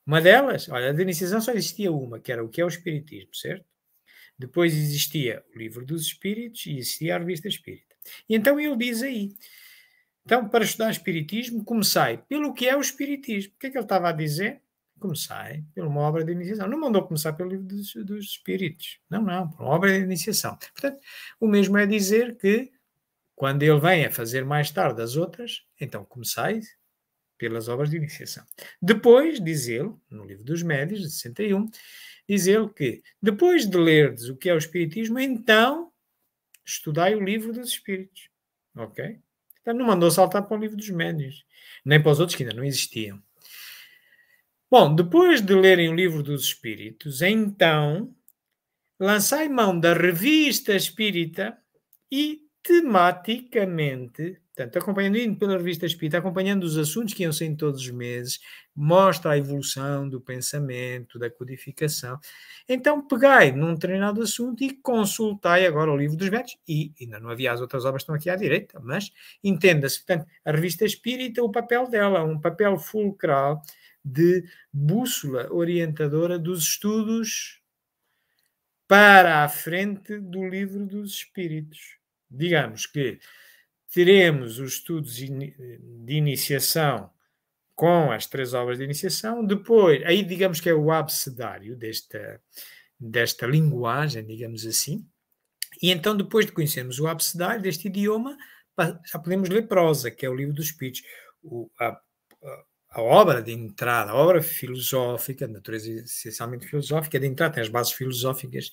Uma delas, olha, de iniciação só existia uma, que era o que é o Espiritismo, certo? Depois existia o Livro dos Espíritos e existia a Revista Espírita. E então ele diz aí, então para estudar Espiritismo, comecei pelo que é o Espiritismo. O que é que ele estava a dizer? Comecei por uma obra de iniciação. Não mandou começar pelo Livro dos, dos Espíritos. Não, não, por uma obra de iniciação. Portanto, o mesmo é dizer que quando ele vem a fazer mais tarde as outras, então começai pelas obras de iniciação. Depois, diz ele, no livro dos Médios, de 61, diz ele que depois de lerdes o que é o Espiritismo, então estudai o livro dos Espíritos. Ok? Então não mandou saltar para o livro dos Médios, nem para os outros que ainda não existiam. Bom, depois de lerem o livro dos Espíritos, então lançai mão da revista espírita e tematicamente, portanto, acompanhando indo pela revista Espírita, acompanhando os assuntos que iam sendo todos os meses, mostra a evolução do pensamento, da codificação. Então, pegai num determinado assunto e consultai agora o Livro dos Médios, e ainda não havia as outras obras que estão aqui à direita, mas entenda-se, portanto, a revista Espírita, o papel dela, um papel fulcral de bússola orientadora dos estudos para a frente do Livro dos Espíritos digamos que teremos os estudos de iniciação com as três obras de iniciação, depois, aí digamos que é o abecedário desta, desta linguagem, digamos assim, e então depois de conhecermos o abecedário deste idioma, já podemos ler prosa, que é o livro dos espíritos. O, a, a obra de entrada, a obra filosófica, de natureza essencialmente filosófica, de entrada, tem as bases filosóficas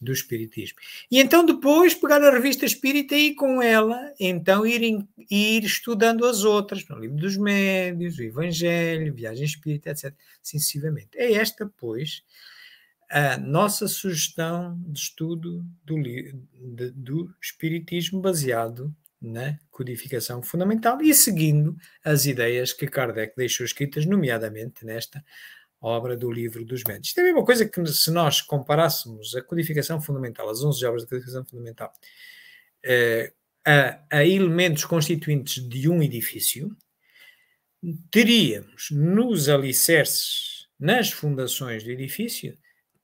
do Espiritismo. E então depois pegar a revista Espírita e com ela, então ir, ir estudando as outras, no Livro dos Médios, o Evangelho, Viagem Espírita, etc., sensivamente. É esta, pois, a nossa sugestão de estudo do, de, do Espiritismo baseado na codificação fundamental e seguindo as ideias que Kardec deixou escritas, nomeadamente nesta obra do Livro dos Médios. Isto é a mesma coisa que se nós comparássemos a codificação fundamental, as 11 obras da codificação fundamental, eh, a, a elementos constituintes de um edifício, teríamos nos alicerces, nas fundações do edifício,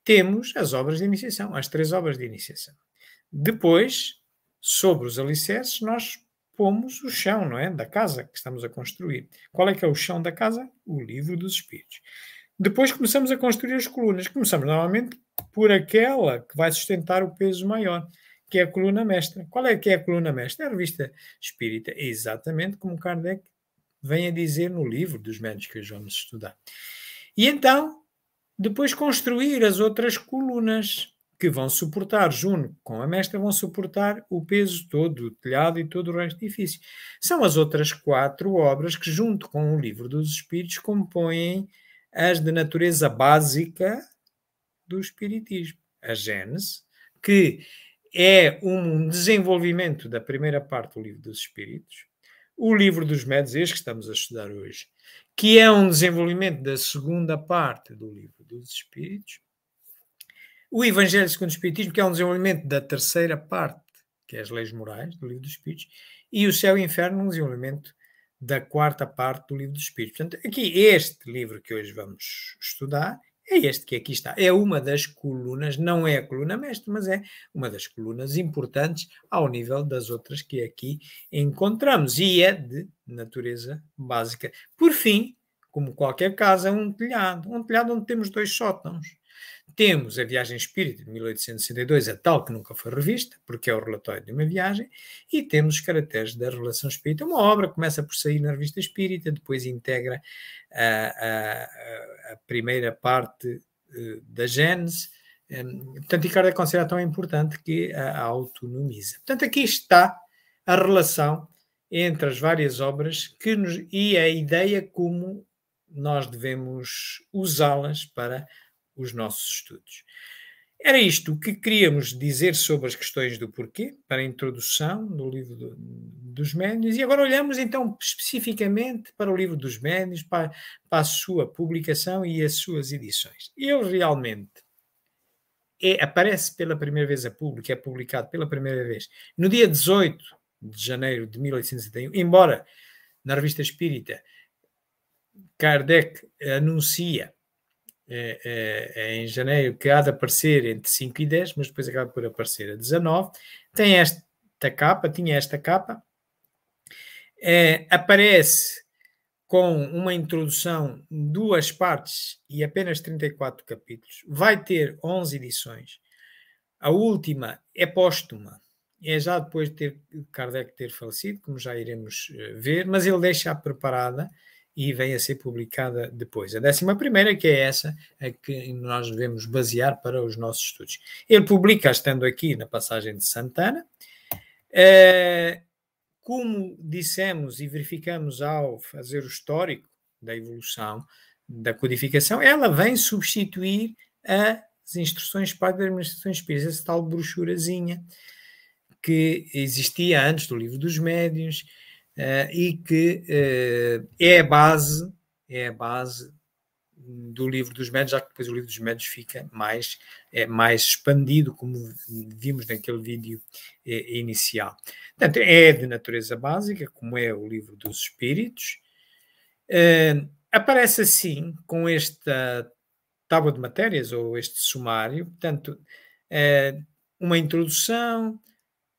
temos as obras de iniciação, as três obras de iniciação. Depois, sobre os alicerces nós pomos o chão, não é? Da casa que estamos a construir. Qual é que é o chão da casa? O livro dos Espíritos. Depois começamos a construir as colunas. Começamos normalmente por aquela que vai sustentar o peso maior, que é a coluna mestra. Qual é que é a coluna mestra? É a revista espírita. exatamente como Kardec vem a dizer no livro dos médicos que hoje vamos estudar. E então, depois construir as outras colunas que vão suportar, junto com a mestra, vão suportar o peso todo, o telhado e todo o resto do edifício. São as outras quatro obras que, junto com o Livro dos Espíritos, compõem as de natureza básica do Espiritismo. A Gênese, que é um desenvolvimento da primeira parte do Livro dos Espíritos, o Livro dos Médios, este que estamos a estudar hoje, que é um desenvolvimento da segunda parte do Livro dos Espíritos, o Evangelho segundo o Espiritismo, que é um desenvolvimento da terceira parte, que é as leis morais do Livro dos Espíritos, e o Céu e o Inferno, um desenvolvimento da quarta parte do Livro dos Espíritos. Portanto, aqui este livro que hoje vamos estudar é este que aqui está. É uma das colunas, não é a coluna mestre, mas é uma das colunas importantes ao nível das outras que aqui encontramos e é de natureza básica. Por fim, como qualquer casa, um telhado. Um telhado onde temos dois sótãos. Temos a Viagem Espírita de 1862, a tal que nunca foi revista, porque é o relatório de uma viagem, e temos os caracteres da relação espírita. Uma obra começa por sair na revista espírita, depois integra a, ah, a, ah, a primeira parte uh, da gênesis Um, portanto, Ricardo é considerado tão importante que a, a autonomiza. Portanto, aqui está a relação entre as várias obras que nos, e a ideia como nós devemos usá-las para os nossos estudos. Era isto o que queríamos dizer sobre as questões do porquê, para a introdução do livro do, dos Médios, e agora olhamos então especificamente para o livro dos Médios, para, para a sua publicação e as suas edições. Ele realmente é, aparece pela primeira vez a público, é publicado pela primeira vez no dia 18 de janeiro de 1871, embora na revista espírita Kardec anuncia é, é, é, em janeiro, que há de aparecer entre 5 e 10, mas depois acaba por aparecer a 19. Tem esta capa, tinha esta capa. É, aparece com uma introdução, duas partes e apenas 34 capítulos. Vai ter 11 edições. A última é póstuma. É já depois de ter, Kardec ter falecido, como já iremos eh, ver, mas ele deixa preparada e vem a ser publicada depois. A décima primeira, que é essa a é que nós devemos basear para os nossos estudos. Ele publica, estando aqui na passagem de Santana, eh, como dissemos e verificamos ao fazer o histórico da evolução da codificação, ela vem substituir as instruções para a administração espírita, essa tal brochurazinha que existia antes do livro dos médios, eh, e que eh, é a base, é a base do livro dos médios, já que depois o livro dos médios fica mais, é, mais expandido, como vimos naquele vídeo é, inicial. Portanto, é de natureza básica, como é o livro dos espíritos. aparece assim, com esta tábua de matérias, ou este sumário, portanto, uma introdução,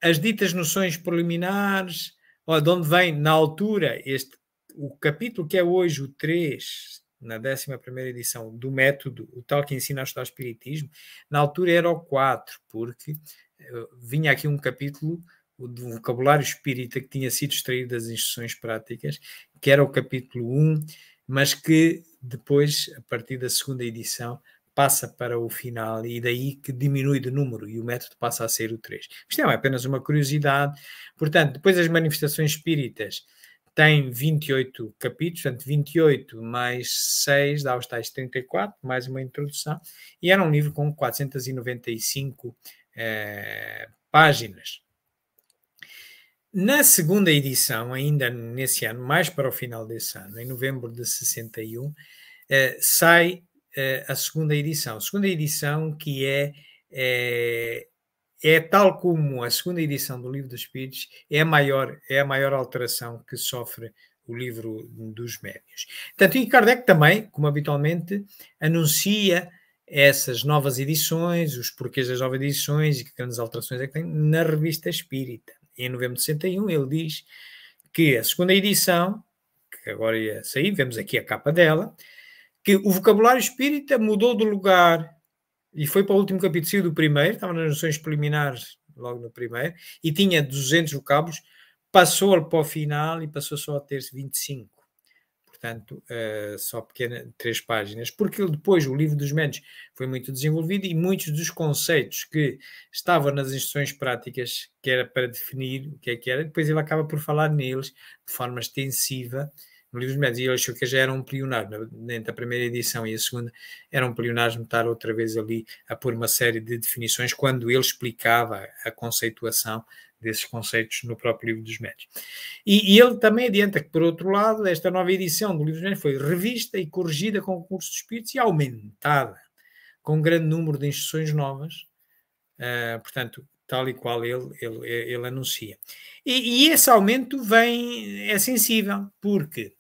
as ditas noções preliminares, de onde vem, na altura, este, o capítulo que é hoje o 3, na 11 edição, do método, o tal que ensina a estudar Espiritismo, na altura era o 4, porque eh, vinha aqui um capítulo do vocabulário espírita que tinha sido extraído das instruções práticas, que era o capítulo 1, mas que depois, a partir da segunda edição, passa para o final e daí que diminui de número e o método passa a ser o 3. Isto é apenas uma curiosidade. Portanto, depois as manifestações espíritas têm 28 capítulos, portanto 28 mais 6 dá os tais 34, mais uma introdução, e era um livro com 495 eh, páginas. Na segunda edição, ainda nesse ano, mais para o final desse ano, em novembro de 61, eh, sai eh, a segunda edição. A segunda edição que é, é, é tal como a segunda edição do Livro dos Espíritos, é a maior, é a maior alteração que sofre o livro dos médios. Tanto e Kardec também, como habitualmente, anuncia essas novas edições, os porquês das novas edições e que grandes alterações é que tem na revista Espírita. Em novembro de 61 ele diz que a segunda edição, que agora ia sair, vemos aqui a capa dela, que o vocabulário espírita mudou de lugar e foi para o último capítulo do primeiro, estava nas noções preliminares, logo no primeiro, e tinha 200 vocábulos, passou para o final e passou só a ter 25. Portanto, uh, só pequenas três páginas, porque depois o livro dos médios foi muito desenvolvido e muitos dos conceitos que estavam nas instruções práticas, que era para definir o que é que era, depois ele acaba por falar neles de forma extensiva no livro dos médios, e ele achou que já era um plionário, dentro da primeira edição e a segunda, era um plionário estar outra vez ali a pôr uma série de definições, quando ele explicava a conceituação desses conceitos no próprio livro dos médios. E, e ele também adianta que, por outro lado, esta nova edição do livro dos médios foi revista e corrigida com o concurso de espíritos e aumentada, com um grande número de instruções novas, uh, portanto, tal e qual ele, ele, ele anuncia. E, e, esse aumento vem, é sensível, porque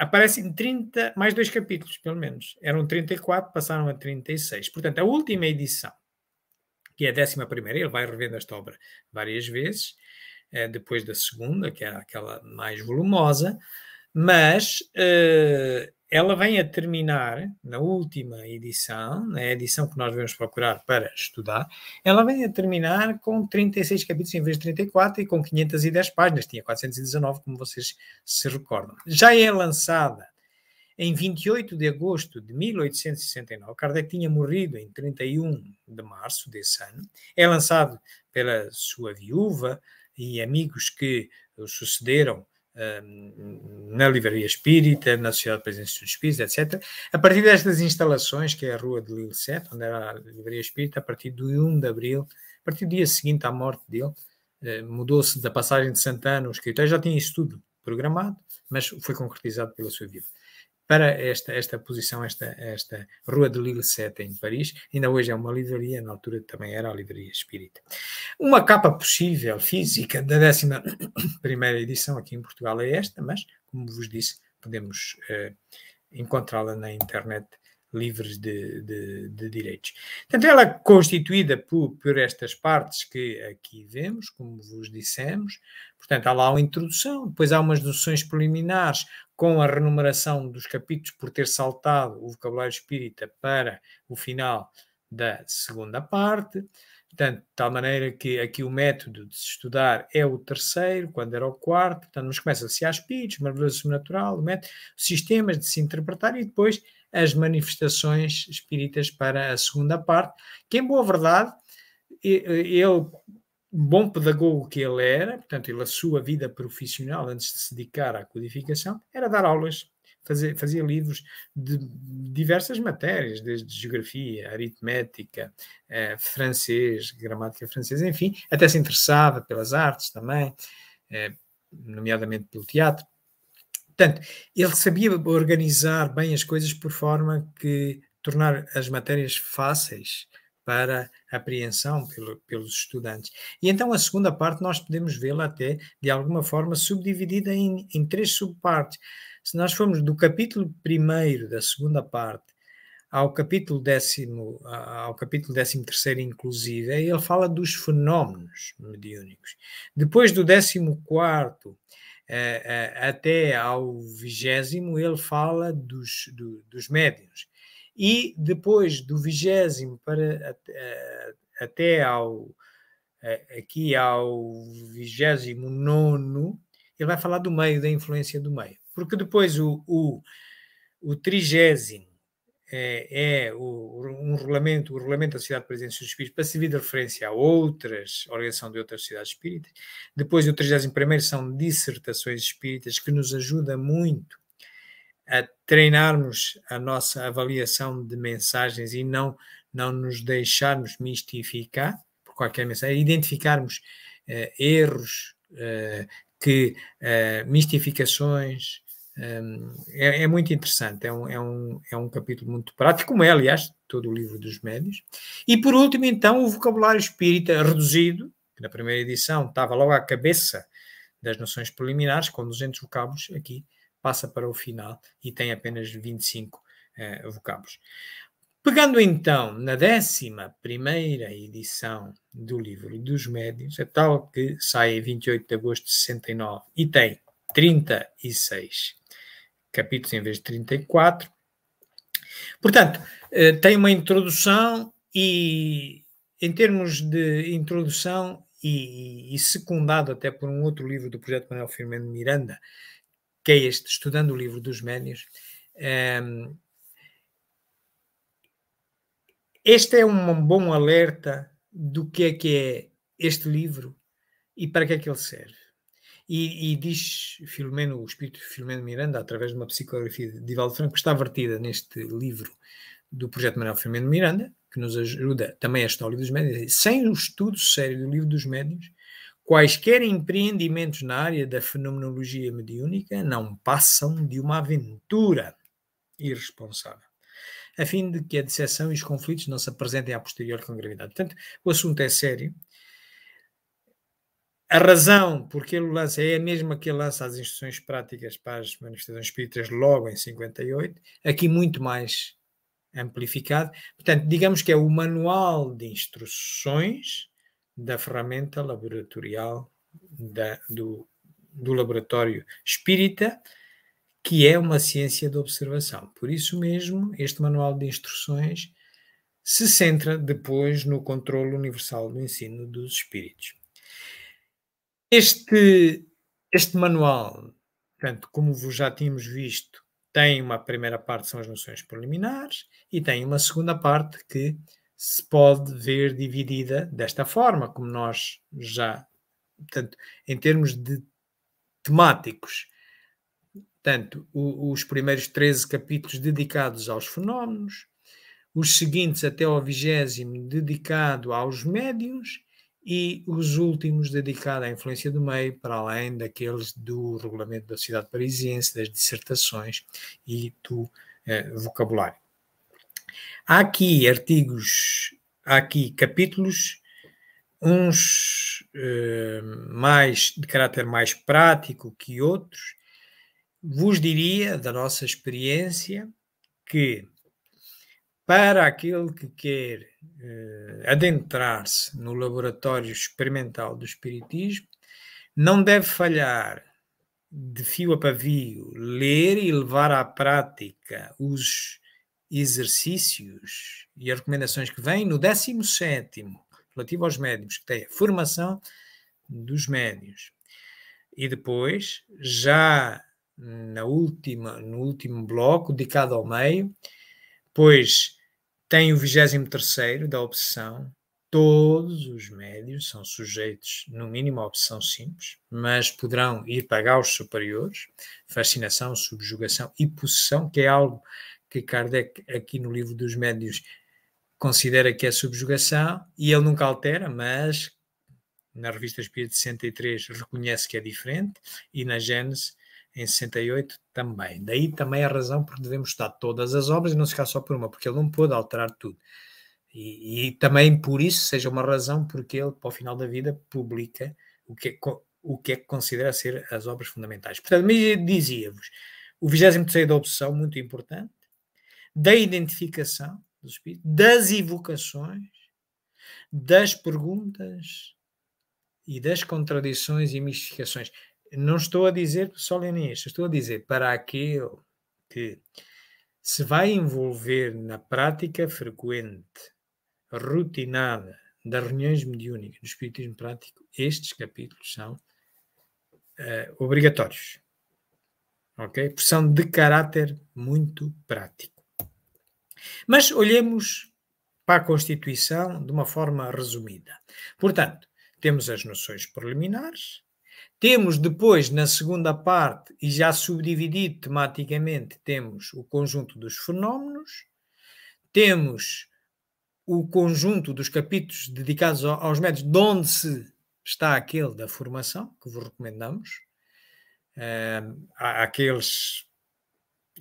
aparecem 30, mais dois capítulos, pelo menos. Eram 34, passaram a 36. Portanto, a última edição, que é a décima primeira, ele vai revendo esta obra várias vezes, eh, depois da segunda, que é aquela mais volumosa, mas uh, ela vem a terminar, na última edição, na edição que nós vamos procurar para estudar, ela vem a terminar com 36 capítulos em vez de 34 e com 510 páginas. Tinha 419, como vocês se recordam. Já é lançada em 28 de agosto de 1869. Kardec tinha morrido em 31 de março desse ano. É lançado pela sua viúva e amigos que o sucederam na Livraria Espírita, na Sociedade de dos Espíritos, etc. A partir destas instalações, que é a Rua de Lille 7, onde era a Livraria Espírita, a partir do 1 de abril, a partir do dia seguinte à morte dele, eh, mudou-se da passagem de Santana, o escritório já tinha isso tudo programado, mas foi concretizado pela sua vida para esta, esta posição, esta, esta Rua de Lille 7 em Paris. Ainda hoje é uma livraria, na altura também era a Livraria Espírita. Uma capa possível, física, da 11 edição aqui em Portugal é esta, mas, como vos disse, podemos eh, encontrá-la na internet livres de, de, de, direitos. Portanto, ela é constituída por, por estas partes que aqui vemos, como vos dissemos. Portanto, há lá uma introdução, depois há umas noções preliminares, com a renumeração dos capítulos por ter saltado o vocabulário espírita para o final da segunda parte. Portanto, de tal maneira que aqui o método de se estudar é o terceiro, quando era o quarto. Portanto, mas começa-se a espíritos, maravilhoso sobrenatural, o método, sistemas de se interpretar e depois as manifestações espíritas para a segunda parte, que em boa verdade eu um bom pedagogo que ele era, portanto, ele, a sua vida profissional, antes de se dedicar à codificação, era dar aulas. Fazer, fazia livros de diversas matérias, desde geografia, aritmética, eh, francês, gramática francesa, enfim, até se interessava pelas artes também, eh, nomeadamente pelo teatro. Portanto, ele sabia organizar bem as coisas por forma que tornar as matérias fáceis para apreensão pelo, pelos estudantes. E então a segunda parte nós podemos vê-la até, de alguma forma, subdividida em, em três subpartes. Se nós formos do capítulo primeiro da segunda parte ao capítulo décimo, ao capítulo décimo terceiro, inclusive, ele fala dos fenómenos mediúnicos. Depois do décimo quarto eh, eh, até ao vigésimo, ele fala dos, do, dos médiuns e depois do vigésimo para até eh, ao eh, aqui ao vigésimo nono, ele vai falar do meio, da influência do meio. Porque depois o, o, o trigésimo é, é o, um regulamento, o regulamento da Sociedade de Presidência dos Espíritos para servir de referência a outras, a organização de outras sociedades espíritas. Depois o 31 são dissertações espíritas que nos ajuda muito a treinarmos a nossa avaliação de mensagens e não, não nos deixarmos mistificar por qualquer mensagem, identificarmos eh, erros, eh, que eh, mistificações, ehm, é, é, muito interessante, é um, é, um, é um capítulo muito prático, como é, aliás, todo o livro dos médios. E por último, então, o vocabulário espírita reduzido, que na primeira edição estava logo à cabeça das noções preliminares, com 200 vocábulos, aqui passa para o final e tem apenas 25 eh, vocábulos. Pegando então na décima primeira edição do livro dos médios, é tal que sai em 28 de agosto de 69 e tem 36 capítulos em vez de 34. Portanto, eh, tem uma introdução e, em termos de introdução e, e secundado até por um outro livro do projeto Manuel Firmino Miranda, que é este, estudando o livro dos Ménios, um, ehm, este é um bom alerta do que é que é este livro e para que é que ele serve. E, e diz Filomeno, o espírito de Filomeno Miranda, através de uma psicografia de Ivaldo Franco, que está vertida neste livro do projeto Manuel Filomeno Miranda, que nos ajuda também a história dos médios. Sem o estudo sério do livro dos médios, Quaisquer empreendimentos na área da fenomenologia mediúnica não passam de uma aventura irresponsável, a fim de que a decepção e os conflitos não se apresentem a posterior com gravidade. Portanto, o assunto é sério. A razão porque ele lança é a mesma que ele lança as instruções práticas para as manifestações espíritas logo em 58, aqui muito mais amplificado. Portanto, digamos que é o manual de instruções da ferramenta laboratorial da, do, do laboratório espírita, que é uma ciência de observação. Por isso mesmo, este manual de instruções se centra depois no controle universal do ensino dos espíritos. Este, este manual, portanto, como já tínhamos visto, tem uma primeira parte, são as noções preliminares, e tem uma segunda parte que se pode ver dividida desta forma, como nós já. Portanto, em termos de temáticos, tanto os primeiros 13 capítulos dedicados aos fenómenos, os seguintes até ao vigésimo dedicado aos médiums e os últimos dedicados à influência do meio, para além daqueles do regulamento da sociedade parisiense, das dissertações e do eh, vocabulário. Há aqui artigos, há aqui capítulos, uns eh, mais de caráter mais prático que outros. Vos diria, da nossa experiência, que para aquele que quer eh, adentrar-se no laboratório experimental do Espiritismo, não deve falhar de fio a pavio, ler e levar à prática os exercícios e as recomendações que vêm no 17, relativo aos médios, que tem a formação dos médios. E depois, já na última, no último bloco, dedicado ao meio, pois tem o 23 da obsessão. Todos os médios são sujeitos, no mínimo, à opção simples, mas poderão ir pagar os superiores, fascinação, subjugação e possessão, que é algo que Kardec, é é aqui no livro dos Médios, considera que é subjugação, e ele nunca altera, mas na Revista Espírita de 63 reconhece que é diferente, e na Gênesis, em 68, também. Daí também a razão porque devemos estudar todas as obras e não ficar só por uma, porque ele não pôde alterar tudo. E, e, também por isso seja uma razão porque ele, para o final da vida, publica o que é, o que, é que considera ser as obras fundamentais. Portanto, mas dizia-vos, o 23 da obsessão, muito importante, da identificação do espírito, das evocações, das perguntas e das contradições e mistificações. Não estou a dizer só isto. estou a dizer para aquele que se vai envolver na prática frequente, rotinada, das reuniões mediúnicas, do espiritismo prático, estes capítulos são uh, obrigatórios. Ok? Porque são de caráter muito prático. Mas olhemos para a Constituição de uma forma resumida. Portanto, temos as noções preliminares, temos depois, na segunda parte, e já subdividido tematicamente, temos o conjunto dos fenómenos, temos o conjunto dos capítulos dedicados aos métodos, de onde se está aquele da formação, que vos recomendamos. Uh, há aqueles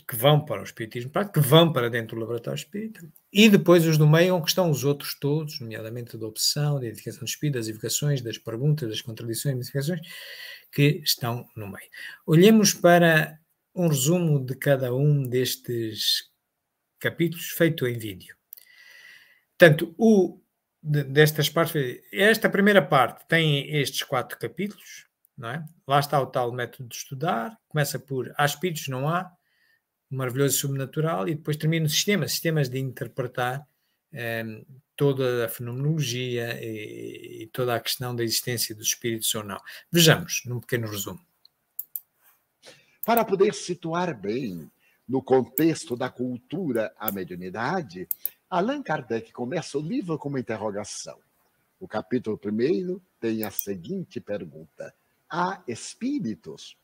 que vão para o espiritismo prático, que vão para dentro do laboratório espírita, e depois os do meio, onde estão os outros todos, nomeadamente da opção, da edificação de espírito, das evocações, das perguntas, das contradições, modificações, que estão no meio. Olhemos para um resumo de cada um destes capítulos feito em vídeo. Portanto, o destas partes, esta primeira parte tem estes quatro capítulos, não é? Lá está o tal método de estudar, começa por há espíritos, não há, o maravilhoso subnatural, e depois termino sistemas, sistemas de interpretar um, ehm, toda a fenomenologia e, e toda a questão da existência dos espíritos ou não. Vejamos, num pequeno resumo. Para poder situar bem no contexto da cultura a mediunidade, Allan Kardec começa o livro com uma interrogação. O capítulo primeiro tem a seguinte pergunta: Há espíritos?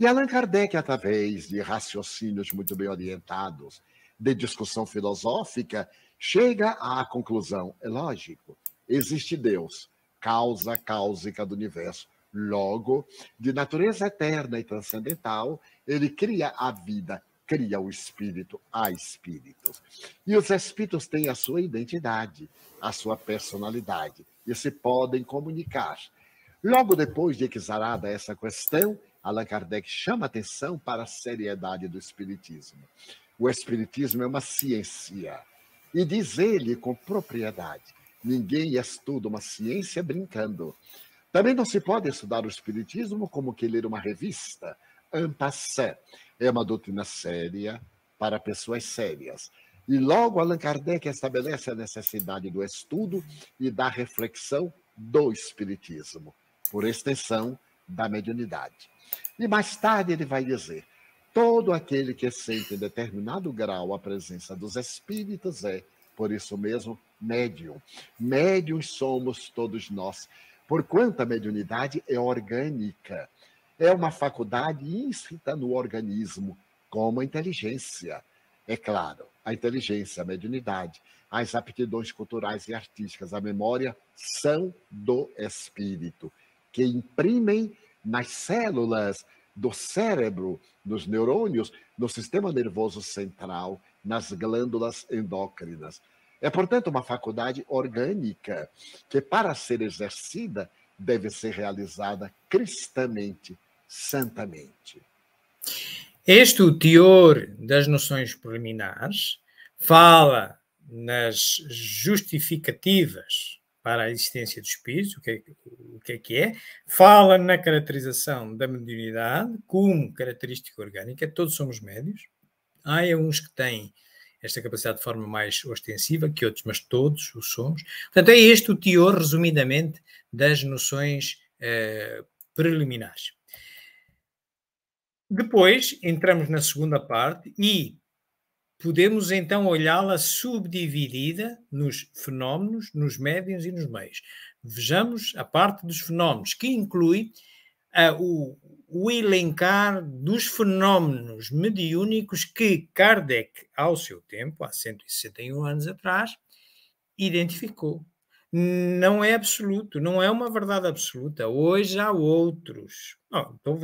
E Allan Kardec, através de raciocínios muito bem orientados, de discussão filosófica, chega à conclusão: é lógico, existe Deus, causa cáusica do universo. Logo, de natureza eterna e transcendental, ele cria a vida, cria o espírito, há espíritos. E os espíritos têm a sua identidade, a sua personalidade, e se podem comunicar. Logo depois de exarada essa questão, Allan Kardec chama atenção para a seriedade do espiritismo. O espiritismo é uma ciência. E diz ele com propriedade: ninguém estuda uma ciência brincando. Também não se pode estudar o espiritismo como que ler uma revista. Antassé é uma doutrina séria para pessoas sérias. E logo Allan Kardec estabelece a necessidade do estudo e da reflexão do espiritismo, por extensão da mediunidade. E mais tarde ele vai dizer: todo aquele que sente em determinado grau a presença dos espíritos é, por isso mesmo, médium. médium somos todos nós, porquanto a mediunidade é orgânica. É uma faculdade inscrita no organismo, como a inteligência. É claro, a inteligência, a mediunidade, as aptidões culturais e artísticas, a memória, são do espírito, que imprimem nas células do cérebro, nos neurônios, no sistema nervoso central, nas glândulas endócrinas. É, portanto, uma faculdade orgânica que, para ser exercida, deve ser realizada cristamente, santamente. Este o teor das noções preliminares fala nas justificativas para a existência do espírito, o que, é, o que é que é, fala na caracterização da mediunidade como característica orgânica, todos somos médios. Há uns que têm esta capacidade de forma mais ostensiva que outros, mas todos o somos. Portanto, é este o teor, resumidamente, das noções eh, preliminares. Depois entramos na segunda parte e podemos então olhá-la subdividida nos fenómenos, nos médiums e nos meios. Vejamos a parte dos fenómenos, que inclui uh, o, o elencar dos fenómenos mediúnicos que Kardec, ao seu tempo, há 161 anos atrás, identificou. Não é absoluto, não é uma verdade absoluta. Hoje há outros. então,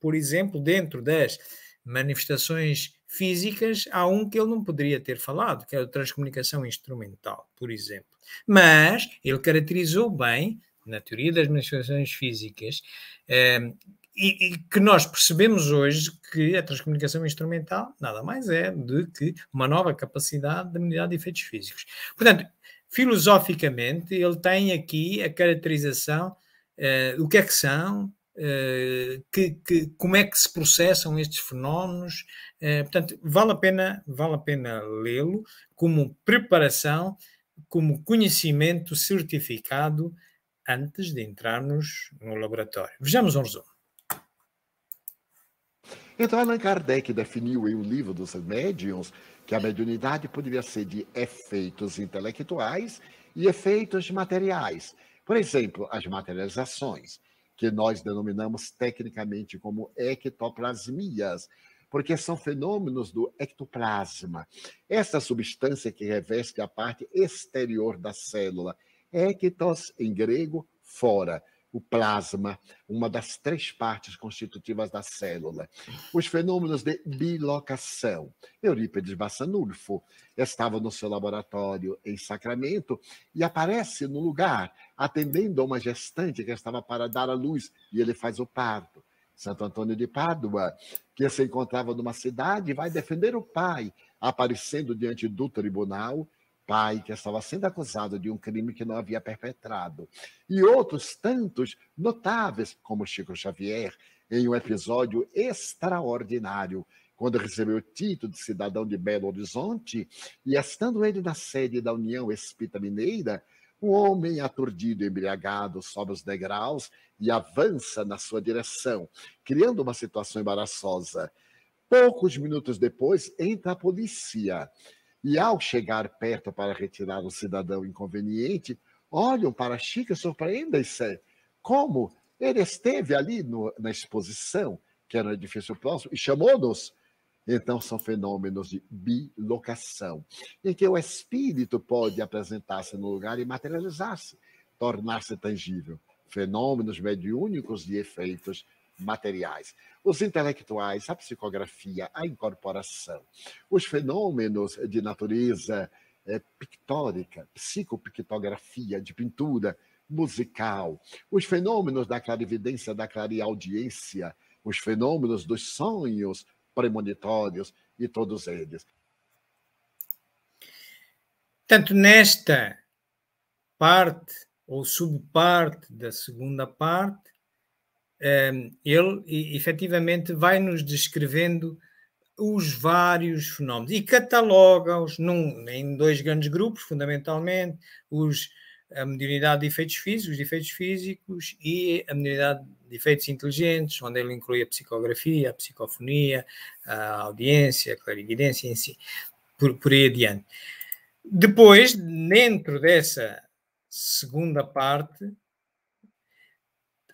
por exemplo, dentro das manifestações físicas, há um que ele não poderia ter falado, que é a transcomunicação instrumental, por exemplo. Mas ele caracterizou bem, na teoria das manifestações físicas, eh, e, e, que nós percebemos hoje que a transcomunicação instrumental nada mais é do que uma nova capacidade de medir de efeitos físicos. Portanto, filosoficamente, ele tem aqui a caracterização eh, do que é que são, eh, que, que, como é que se processam estes fenómenos, eh, portanto, vale a pena, vale a pena lê-lo como preparação, como conhecimento certificado antes de entrarmos no laboratório. Vejamos um resumo. Então, Allan Kardec definiu em um livro dos médiums que a mediunidade poderia ser de efeitos intelectuais e efeitos materiais. Por exemplo, as materializações, que nós denominamos tecnicamente como ectoplasmias, porque são fenômenos do ectoplasma. Essa substância que reveste a parte exterior da célula, ectos em grego, fora o plasma, uma das três partes constitutivas da célula. Os fenômenos de bilocação. Eurípides Bassanulfo estava no seu laboratório em Sacramento e aparece no lugar, atendendo a uma gestante que estava para dar à luz, e ele faz o parto. Santo Antônio de Pádua, que se encontrava numa cidade, vai defender o pai, aparecendo diante do tribunal, pai que estava sendo acusado de um crime que não havia perpetrado. E outros tantos notáveis, como Chico Xavier, em um episódio extraordinário, quando recebeu o título de cidadão de Belo Horizonte, e estando ele na sede da União Espírita Mineira, um homem, aturdido e embriagado, sobe os degraus e avança na sua direção, criando uma situação embaraçosa. Poucos minutos depois, entra a polícia. E ao chegar perto para retirar o cidadão inconveniente, olham para Chica e surpreendem-se. Como? Ele esteve ali no, na exposição, que era no edifício próximo, e chamou-nos então, são fenômenos de bilocação, em que o espírito pode apresentar-se no lugar e materializar-se, tornar-se tangível. Fenômenos mediúnicos de efeitos materiais. Os intelectuais, a psicografia, a incorporação. Os fenômenos de natureza é, pictórica, psicopictografia, de pintura, musical. Os fenômenos da clarividência, da clareaudiência, os fenômenos dos sonhos, premonitórios e todos eles. Tanto nesta parte ou subparte da segunda parte, ehm, ele efetivamente vai nos descrevendo os vários fenómenos e cataloga-os em dois grandes grupos, fundamentalmente, os a mediunidade de efeitos físicos, de efeitos físicos e a mediunidade de efeitos inteligentes, onde ele inclui a psicografia, a psicofonia, a audiência, a clarividência em si, por, por aí adiante. Depois, dentro dessa segunda parte,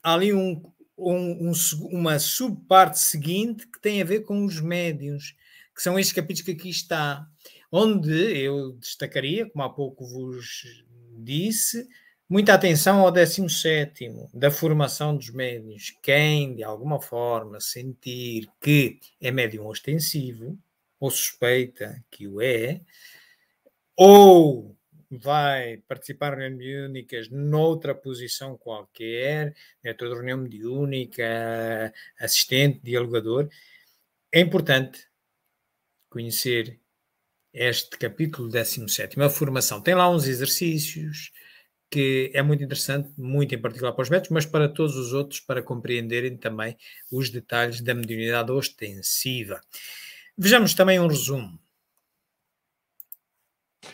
há ali um, um, um, uma subparte seguinte que tem a ver com os médiuns, que são estes capítulos que aqui está, onde eu destacaria, como há pouco vos disse muita atenção ao 17 da formação dos médios. Quem, de alguma forma, sentir que é médium ostensivo, ou suspeita que o é, ou vai participar de reuniões mediúnicas noutra posição qualquer, é toda reunião mediúnica, assistente, dialogador, é importante conhecer este capítulo 17, a formação. Tem lá uns exercícios que é muito interessante, muito em particular para os médicos, mas para todos os outros, para compreenderem também os detalhes da mediunidade ostensiva. Vejamos também um resumo.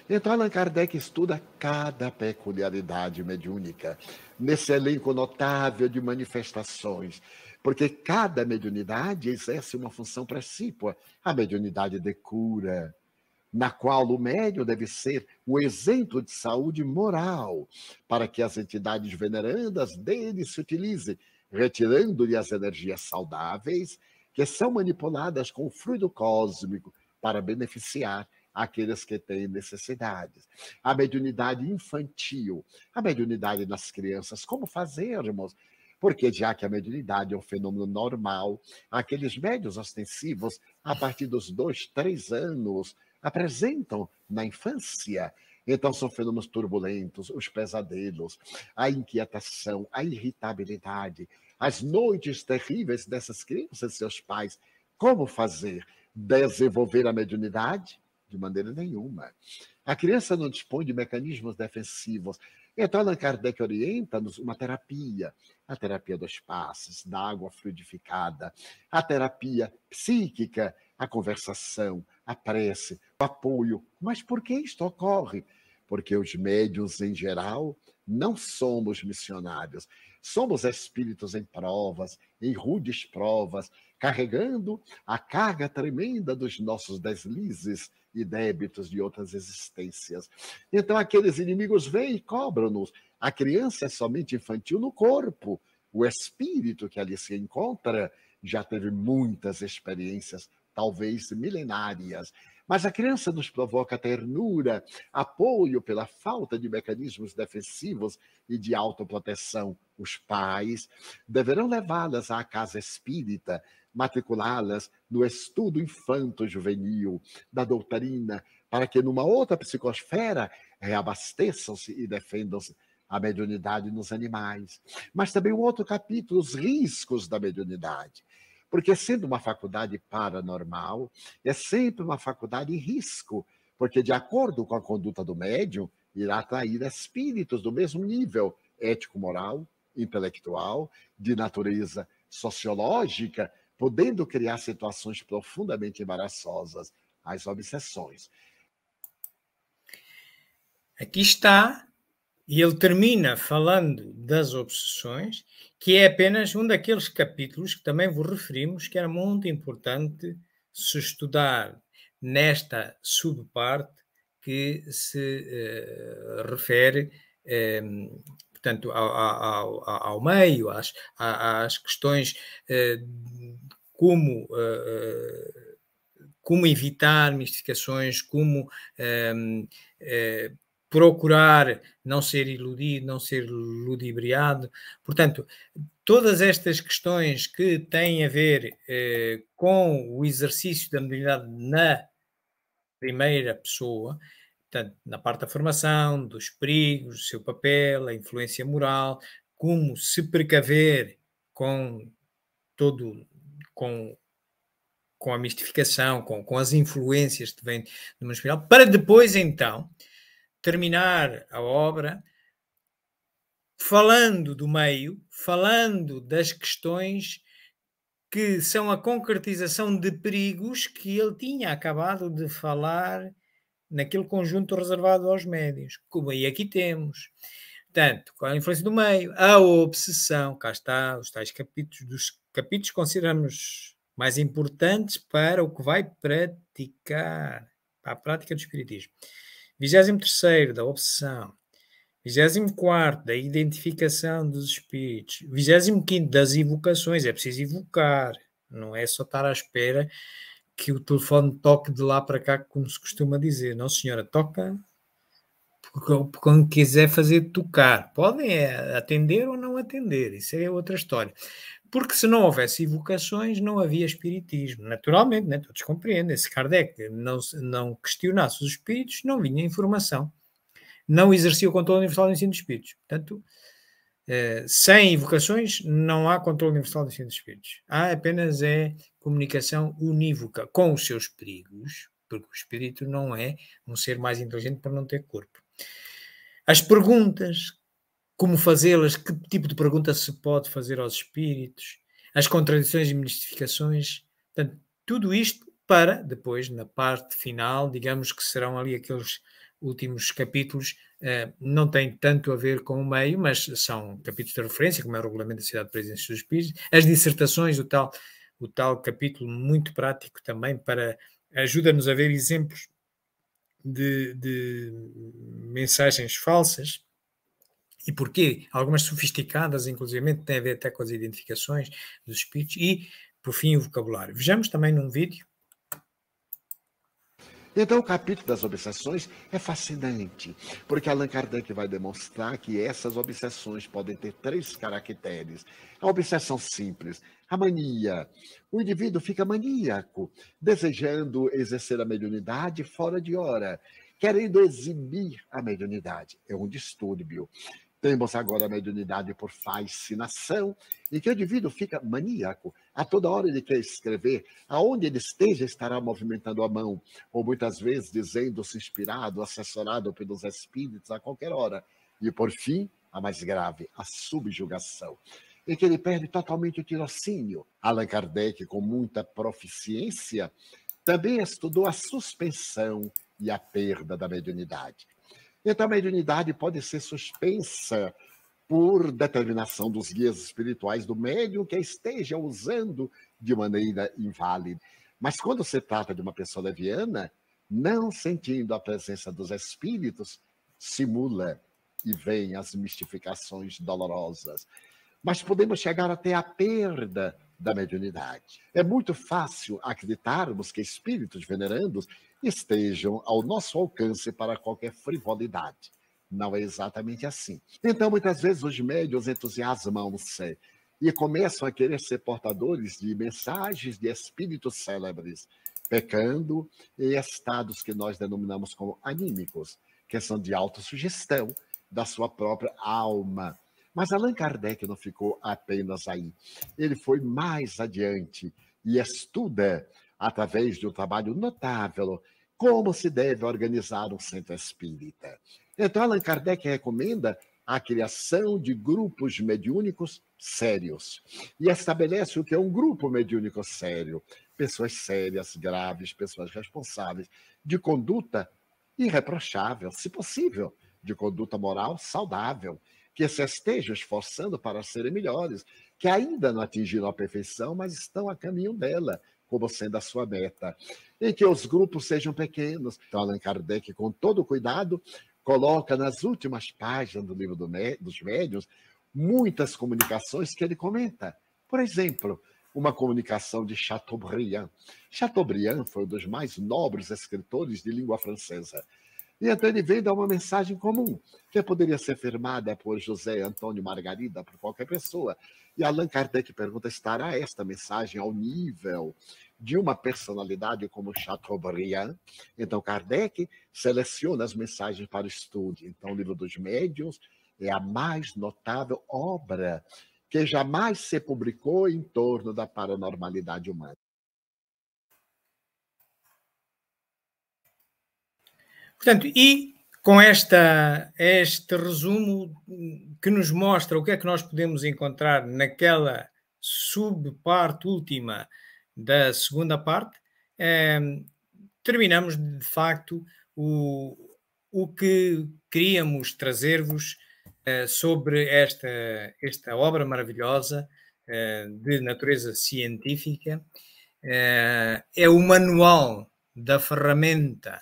Então, Allan Kardec estuda cada peculiaridade mediúnica nesse elenco notável de manifestações, porque cada mediunidade exerce uma função precípua. A mediunidade de cura, na qual o médium deve ser o exemplo de saúde moral, para que as entidades venerandas dele se utilizem, retirando-lhe as energias saudáveis, que são manipuladas com o fluido cósmico para beneficiar aqueles que têm necessidades. A mediunidade infantil, a mediunidade nas crianças, como fazermos? Porque já que a mediunidade é um fenômeno normal, aqueles médios ostensivos, a partir dos dois, três anos, apresentam na infância. Então, são fenômenos turbulentos, os pesadelos, a inquietação, a irritabilidade, as noites terríveis dessas crianças e seus pais. Como fazer? Desenvolver a mediunidade? De maneira nenhuma. A criança não dispõe de mecanismos defensivos. Então, Allan Kardec orienta-nos uma terapia, a terapia dos passes, da água fluidificada, a terapia psíquica, a conversação, a prece, o apoio. Mas por que isto ocorre? Porque os médios em geral, não somos missionários. Somos espíritos em provas, em rudes provas, carregando a carga tremenda dos nossos deslizes e débitos de outras existências. Então, aqueles inimigos vêm e cobram-nos. A criança é somente infantil no corpo. O espírito que ali se encontra já teve muitas experiências talvez milenárias. Mas a criança nos provoca ternura, apoio pela falta de mecanismos defensivos e de autoproteção. Os pais deverão levá-las à casa espírita, matriculá-las no estudo infanto-juvenil da doutrina, para que numa outra psicosfera reabasteçam-se e defendam-se a mediunidade nos animais. Mas também um outro capítulo, os riscos da mediunidade. Porque sendo uma faculdade paranormal, é sempre uma faculdade em risco, porque de acordo com a conduta do médium, irá atrair espíritos do mesmo nível ético-moral, intelectual, de natureza sociológica, podendo criar situações profundamente embaraçosas, as obsessões. Aqui está e ele termina falando das obsessões, que é apenas um daqueles capítulos que também vos referimos que era muito importante se estudar nesta subparte que se eh, refere, eh, portanto, ao, ao, ao, meio, às, às questões eh, como eh, eh, como evitar mistificações, como ehm, procurar não ser iludido, não ser ludibriado. Portanto, todas estas questões que têm a ver eh, com o exercício da mediunidade na primeira pessoa, portanto, na parte da formação, dos perigos, do seu papel, a influência moral, como se precaver com todo com com a mistificação, com, com as influências que vêm do mundo espiritual, para depois então terminar a obra falando do meio, falando das questões que são a concretização de perigos que ele tinha acabado de falar naquele conjunto reservado aos médios, como aí aqui temos. Portanto, qual a influência do meio? A obsessão, cá está, os tais capítulos, dos capítulos consideramos mais importantes para o que vai praticar, para a prática do espiritismo. 23 da obsessão, 24 da identificação dos espíritos, 25 das evocações, é preciso evocar, não é só estar à espera que o telefone toque de lá para cá, como se costuma dizer. Não, senhora, toca porque quando quiser fazer tocar. Podem eh, atender ou não atender, isso é outra história. Porque se não houvesse evocações, não havia espiritismo. Naturalmente, né? todos compreendem. Se Kardec não, não questionasse os espíritos, não vinha informação. Não exercia o controle universal do ensino dos espíritos. Portanto, eh, sem evocações, não há controle universal do ensino dos espíritos. Há apenas é comunicação unívoca, com os seus perigos, porque o espírito não é um ser mais inteligente para não ter corpo. As perguntas como fazê-las, que tipo de pergunta se pode fazer aos espíritos, as contradições e mistificações, portanto, tudo isto para depois, na parte final, digamos que serão ali aqueles últimos capítulos, eh, não tem tanto a ver com o meio, mas são capítulos de referência, como é o Regulamento da Cidade de Presença dos Espíritos, as dissertações, o tal, o tal capítulo muito prático também para ajuda-nos a ver exemplos de, de mensagens falsas e porquê? Algumas sofisticadas, inclusive, têm a ver até com as identificações dos espíritos e, por fim, o vocabulário. Vejamos também num vídeo. Então, o capítulo das obsessões é fascinante, porque Allan Kardec vai demonstrar que essas obsessões podem ter três caracteres. A obsessão simples, a mania. O indivíduo fica maníaco, desejando exercer a mediunidade fora de hora, querendo exibir a mediunidade. É um distúrbio. Temos agora a mediunidade por fascinação, em que o indivíduo fica maníaco. A toda hora ele quer escrever, aonde ele esteja, estará movimentando a mão, ou muitas vezes dizendo-se inspirado, assessorado pelos espíritos a qualquer hora. E por fim, a mais grave, a subjugação, em que ele perde totalmente o tirocínio. Allan Kardec, com muita proficiência, também estudou a suspensão e a perda da mediunidade. Então, a mediunidade pode ser suspensa por determinação dos guias espirituais do médium que a esteja usando de maneira inválida. Mas quando se trata de uma pessoa leviana, não sentindo a presença dos espíritos, simula e vem as mistificações dolorosas. Mas podemos chegar até a perda da mediunidade. É muito fácil acreditarmos que espíritos venerandos estejam ao nosso alcance para qualquer frivolidade. Não é exatamente assim. Então, muitas vezes, os médios entusiasmam-se e começam a querer ser portadores de mensagens de espíritos célebres, pecando em estados que nós denominamos como anímicos, que são de autossugestão da sua própria alma. Mas Allan Kardec não ficou apenas aí. Ele foi mais adiante e estuda através de um trabalho notável, como se deve organizar um centro espírita. Então, Allan Kardec recomenda a criação de grupos mediúnicos sérios e estabelece o que é um grupo mediúnico sério: pessoas sérias, graves, pessoas responsáveis, de conduta irreprochável, se possível, de conduta moral saudável, que se estejam esforçando para serem melhores, que ainda não atingiram a perfeição, mas estão a caminho dela, como sendo a sua meta. E que os grupos sejam pequenos. Então, Allan Kardec, com todo cuidado, coloca nas últimas páginas do livro do, dos médiuns muitas comunicações que ele comenta. Por exemplo, uma comunicação de Chateaubriand. Chateaubriand foi um dos mais nobres escritores de língua francesa. E então ele vem dar uma mensagem comum, que poderia ser firmada por José Antônio Margarida, por qualquer pessoa. E Allan Kardec pergunta: estará esta mensagem ao nível de uma personalidade como Chateaubriand? Então, Kardec seleciona as mensagens para o estudo. Então, o livro dos médiuns é a mais notável obra que jamais se publicou em torno da paranormalidade humana. Portanto, e com esta, este resumo que nos mostra o que é que nós podemos encontrar naquela subparte última da segunda parte, eh, terminamos de facto o, o que queríamos trazer-vos eh, sobre esta, esta obra maravilhosa eh, de natureza científica. Eh, é o manual da ferramenta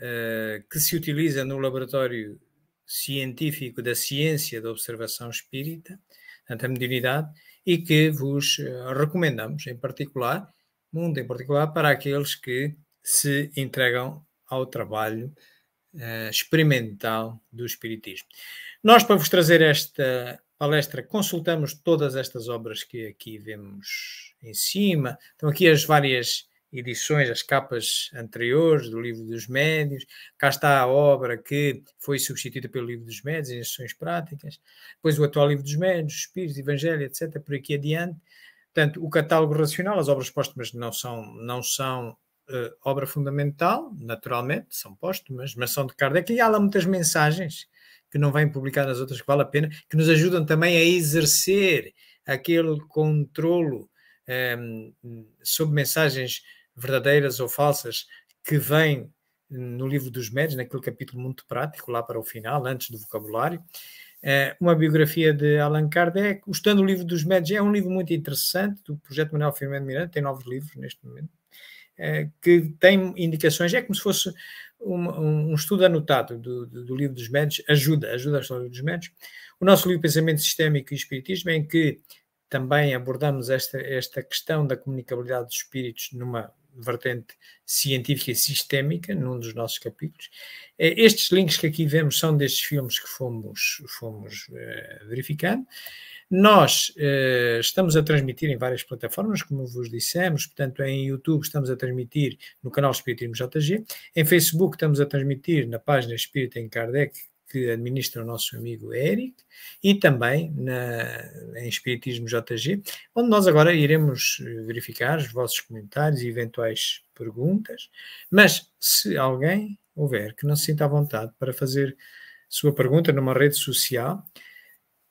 eh, que se utiliza no laboratório científico da ciência da observação espírita, da a mediunidade, e que vos eh, recomendamos, em particular, muito em particular, para aqueles que se entregam ao trabalho uh, experimental do Espiritismo. Nós, para vos trazer esta palestra, consultamos todas estas obras que aqui vemos em cima. Estão aqui as várias edições, as capas anteriores do Livro dos Médios. Cá está a obra que foi substituída pelo Livro dos Médios, em Instruções práticas. Depois o atual Livro dos Médios, Espíritos, Evangelho, etc., por aqui adiante. Portanto, o catálogo racional, as obras póstumas não são, não são uh, obra fundamental, naturalmente, são póstumas, mas são de Kardec. E há lá muitas mensagens que não vêm publicadas outras que vale a pena, que nos ajudam também a exercer aquele controlo um, ehm, sobre mensagens verdadeiras ou falsas, que vem no livro dos médios, naquele capítulo muito prático, lá para o final, antes do vocabulário, é, uma biografia de Allan Kardec. O Estando o Livro dos Médios é um livro muito interessante, do projeto Manuel Firmino Miranda, tem nove livros neste momento, é, que tem indicações, é como se fosse um, um estudo anotado do, do, do, Livro dos Médios, ajuda, ajuda a história dos médios. O nosso livro Pensamento Sistémico e Espiritismo, em que também abordamos esta, esta questão da comunicabilidade dos espíritos numa vertente científica e sistémica, num dos nossos capítulos. Eh, estes links que aqui vemos são destes filmes que fomos, fomos eh, verificando. Nós uh, estamos a transmitir em várias plataformas, como vos dissemos, portanto, em YouTube estamos a transmitir no canal Espiritismo JG, em Facebook estamos a transmitir na página Espírita em Kardec, que administra o nosso amigo Eric, e também na, em Espiritismo JG, onde nós agora iremos eh, verificar os vossos comentários e eventuais perguntas, mas se alguém houver que não se sinta à vontade para fazer sua pergunta numa rede social,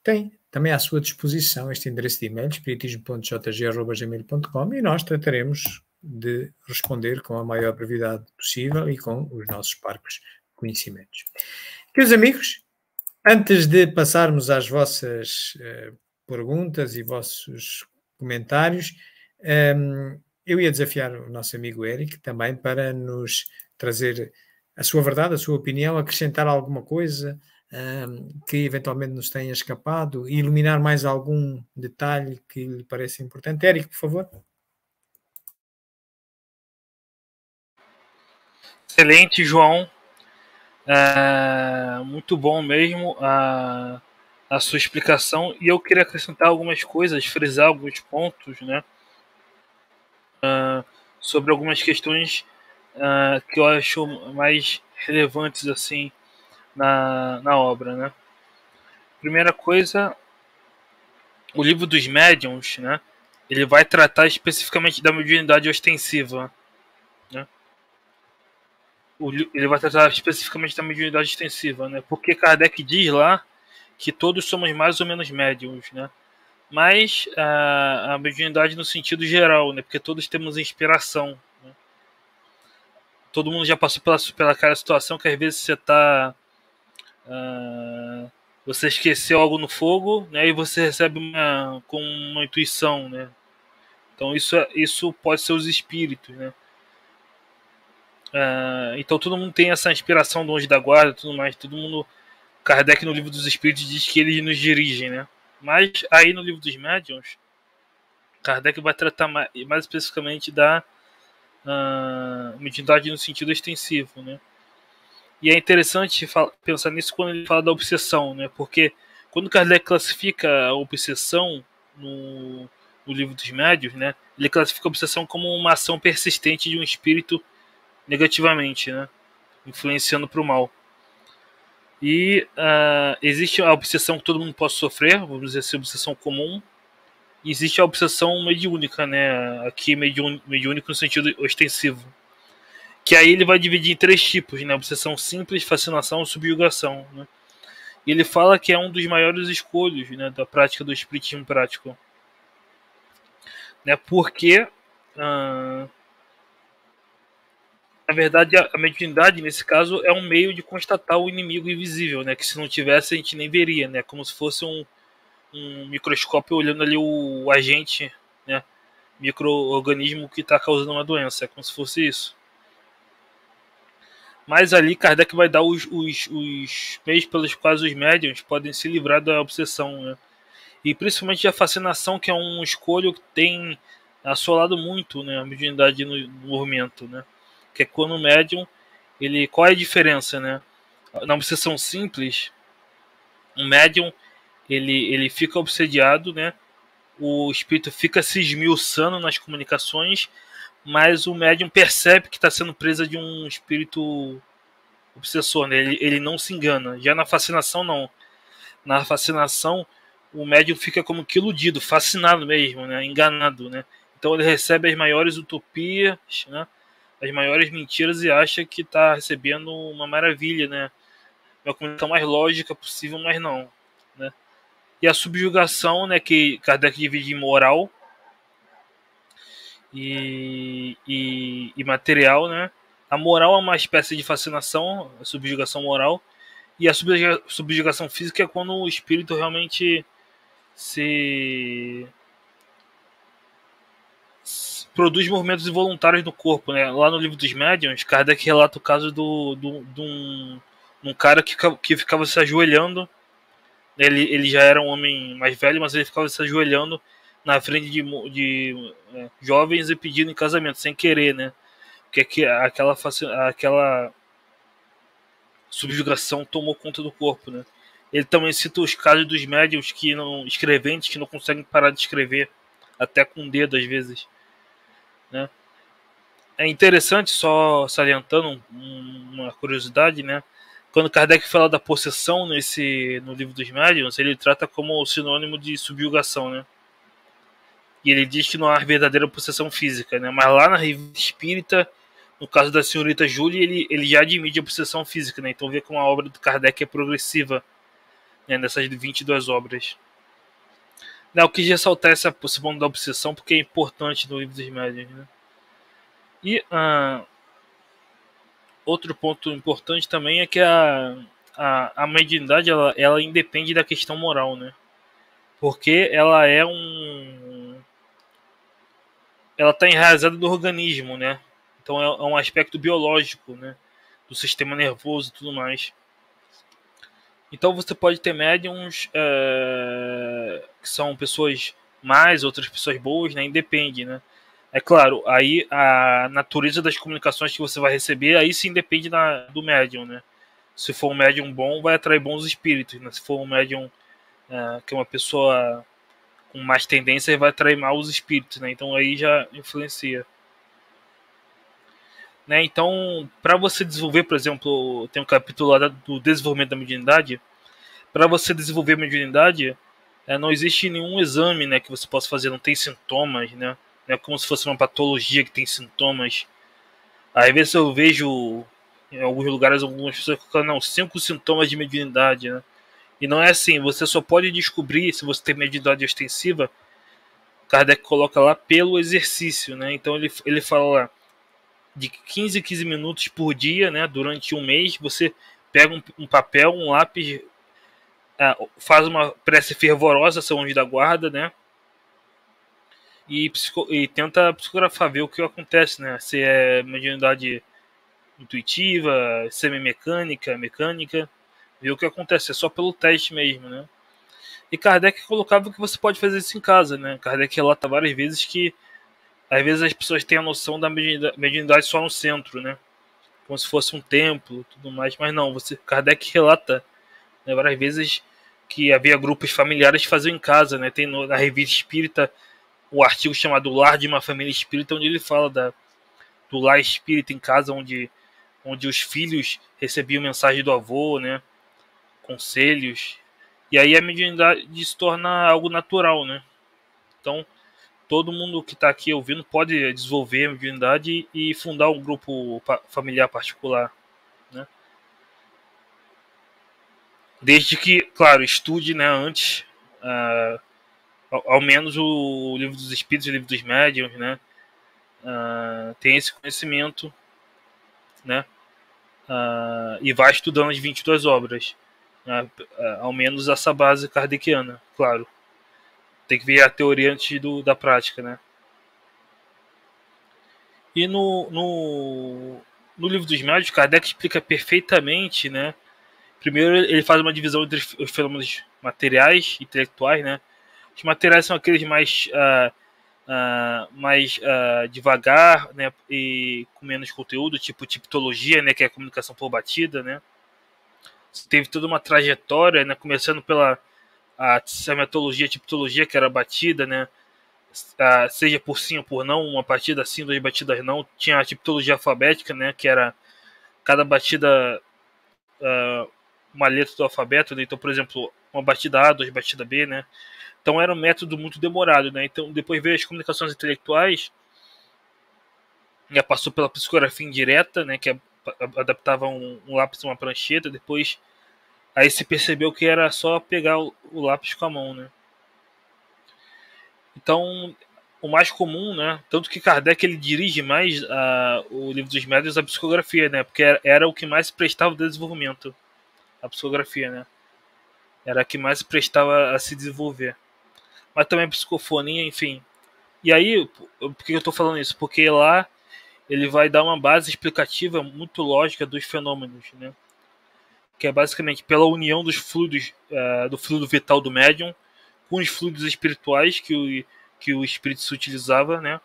tem também à sua disposição este endereço de e-mail, espiritismo.jg.gmail.com, e nós trataremos de responder com a maior brevidade possível e com os nossos parques conhecimentos. Queridos amigos, antes de passarmos às vossas uh, perguntas e vossos comentários, um, ehm, eu ia desafiar o nosso amigo Eric também para nos trazer a sua verdade, a sua opinião, acrescentar alguma coisa um, ehm, que eventualmente nos tenha escapado e iluminar mais algum detalhe que lhe pareça importante. Eric, por favor. Excelente, João. É, muito bom mesmo a, a sua explicação. E eu queria acrescentar algumas coisas, frisar alguns pontos, né? Uh, sobre algumas questões uh, que eu acho mais relevantes assim na, na obra, né? Primeira coisa, o livro dos médiums, né? Ele vai tratar especificamente da mediunidade ostensiva, ele vai tratar especificamente da mediunidade extensiva, né? Porque Kardec diz lá que todos somos mais ou menos médiums, né? Mas a, a mediunidade no sentido geral, né? Porque todos temos inspiração. Né? Todo mundo já passou pela, pela cara situação que às vezes você tá uh, você esqueceu algo no fogo, né? E você recebe uma com uma intuição, né? Então isso é, isso pode ser os espíritos, né? Uh, então todo mundo tem essa inspiração do anjo da guarda tudo mais. Todo mundo. Kardec no livro dos espíritos diz que eles nos dirigem, né? Mas aí no livro dos médiuns, Kardec vai tratar mais, mais especificamente da uh, mediunidade no sentido extensivo, né? E é interessante pensar nisso quando ele fala da obsessão, né? Porque quando Kardec classifica a obsessão no, no livro dos médios, né? Ele classifica a obsessão como uma ação persistente de um espírito negativamente, né? Influenciando para o mal. E uh, existe a obsessão que todo mundo pode sofrer, vamos dizer assim, obsessão comum. E existe a obsessão mediúnica, né? Aqui mediúnico no sentido ostensivo. Que aí ele vai dividir em três tipos, né? Obsessão simples, fascinação e subjugação, né? E ele fala que é um dos maiores escolhos né, da prática do espiritismo prático. Né, porque uh, na verdade, a mediunidade, nesse caso, é um meio de constatar o inimigo invisível, né? Que se não tivesse, a gente nem veria, né? Como se fosse um, um microscópio olhando ali o agente, né? Microorganismo que está causando uma doença. É como se fosse isso. Mas ali Kardec vai dar os, os, os meios pelos quais os médiums podem se livrar da obsessão, né? E principalmente a fascinação, que é um escolho que tem assolado muito né, a mediunidade no, no movimento, né? que é quando o médium, ele, qual é a diferença, né? Na obsessão simples, o médium, ele, ele fica obsediado, né? O espírito fica se esmiuçando nas comunicações, mas o médium percebe que está sendo presa de um espírito obsessor, né? ele, ele não se engana. Já na fascinação, não. Na fascinação, o médium fica como que iludido, fascinado mesmo, né? enganado. Né? Então ele recebe as maiores utopias, né? as maiores mentiras e acha que está recebendo uma maravilha, né? Uma comunicação mais lógica possível, mas não, né? E a subjugação, né, que Kardec divide em moral e, e, e material, né? A moral é uma espécie de fascinação, a subjugação moral, e a subjugação física é quando o espírito realmente se produz movimentos involuntários no corpo, né? Lá no livro dos médiums, Kardec relata o caso do, do, de um, um cara que, que ficava se ajoelhando. Ele, ele já era um homem mais velho, mas ele ficava se ajoelhando na frente de, de é, jovens e pedindo em casamento, sem querer, né? Porque que aquela, aquela subjugação tomou conta do corpo, né? Ele também cita os casos dos médiums que não escreventes que não conseguem parar de escrever até com o dedo às vezes. Né? É interessante, só salientando uma curiosidade, né? quando Kardec fala da possessão nesse, no livro dos médiuns, ele trata como sinônimo de subjugação. Né? E ele diz que não há verdadeira possessão física, né? mas lá na revista espírita no caso da senhorita Julie, ele, ele já admite a possessão física, né? Então vê como a obra do Kardec é progressiva né? nessas 22 obras. Né, eu quis ressaltar essa, esse ponto da obsessão porque é importante no livro dos médiuns. Né? E uh, outro ponto importante também é que a, a, a mediunidade ela, ela independe da questão moral, né? Porque ela é um. Ela está enraizada no organismo, né? Então é, é um aspecto biológico, né? Do sistema nervoso e tudo mais. Então você pode ter médiums é, que são pessoas mais, outras pessoas boas, né? Independe, né? É claro, aí a natureza das comunicações que você vai receber, aí sim depende da, do médium, né? Se for um médium bom, vai atrair bons espíritos, né? Se for um médium é, que é uma pessoa com mais tendência, vai atrair maus espíritos, né? Então aí já influencia. Né? Então, para você desenvolver, por exemplo, tem um capítulo lá do desenvolvimento da mediunidade. Para você desenvolver a mediunidade, é, não existe nenhum exame né, que você possa fazer, não tem sintomas, né? é como se fosse uma patologia que tem sintomas. Aí, às vezes eu vejo em alguns lugares algumas pessoas colocando não, cinco sintomas de mediunidade, né? E não é assim, você só pode descobrir se você tem mediunidade ostensiva. Kardec coloca lá pelo exercício, né? Então ele, ele fala lá, de 15 a 15 minutos por dia, né? Durante um mês, você pega um, um papel, um lápis, uh, faz uma prece fervorosa, são anjo da guarda, né? E, e, tenta psicografar, ver o que acontece, né? Se é mediunidade intuitiva, semi-mecânica, mecânica, ver o que acontece, é só pelo teste mesmo, né? E Kardec colocava que você pode fazer isso em casa, né? Kardec relata várias vezes que às vezes as pessoas têm a noção da mediunidade só no centro, né? Como se fosse um templo, tudo mais, mas não, você Kardec relata né, várias vezes que havia grupos familiares que faziam em casa, né? Tem no, na revista espírita o um artigo chamado Lar de uma Família Espírita, onde ele fala da, do lar espírita em casa, onde, onde os filhos recebiam mensagem do avô, né? Conselhos. E aí a mediunidade se torna algo natural, né? Então, todo mundo que está aqui ouvindo pode desenvolver a mediunidade e fundar um grupo familiar particular. Né? Desde que, claro, estude né, antes, uh, ao, ao, menos o livro dos Espíritos e o livro dos Médios, né? Uh, tem esse conhecimento, né? Uh, e vai estudando as 22 obras, né? ao menos essa base kardeciana, claro tem que ver a teoria antes do, da prática, né? E no, no, no livro dos médios, Kardec explica perfeitamente, né? Primeiro, ele faz uma divisão entre os fenômenos materiais e intelectuais, né? Os materiais são aqueles mais, uh, uh, mais uh, devagar, né? E com menos conteúdo, tipo tipologia, né? Que é a comunicação por batida, né? Teve toda uma trajetória, né? Começando pela a semiatologia, a tipologia que era batida, né? A, seja por sim ou por não, uma partida sim, duas batidas não. Tinha a tipologia alfabética, né? Que era cada batida uh, uma letra do alfabeto, né? Então, por exemplo, uma batida A, duas batida B, né? Então era um método muito demorado, né? Então depois veio as comunicações intelectuais, já né? passou pela psicografia indireta, né? Que adaptava um, um lápis a uma prancheta, depois Aí se percebeu que era só pegar o, lápis com a mão, né? Então, o mais comum, né? Tanto que Kardec ele dirige mais a, o livro dos médios à psicografia, né? Porque era, era o que mais prestava o desenvolvimento, a psicografia, né? Era a que mais prestava a se desenvolver. Mas também a psicofonia, enfim. E aí, por que eu estou falando isso? Porque lá ele vai dar uma base explicativa muito lógica dos fenômenos, né? que é basicamente pela união dos fluidos, é, do fluido vital do médium com os fluidos espirituais que o, que o espírito se utilizava, né?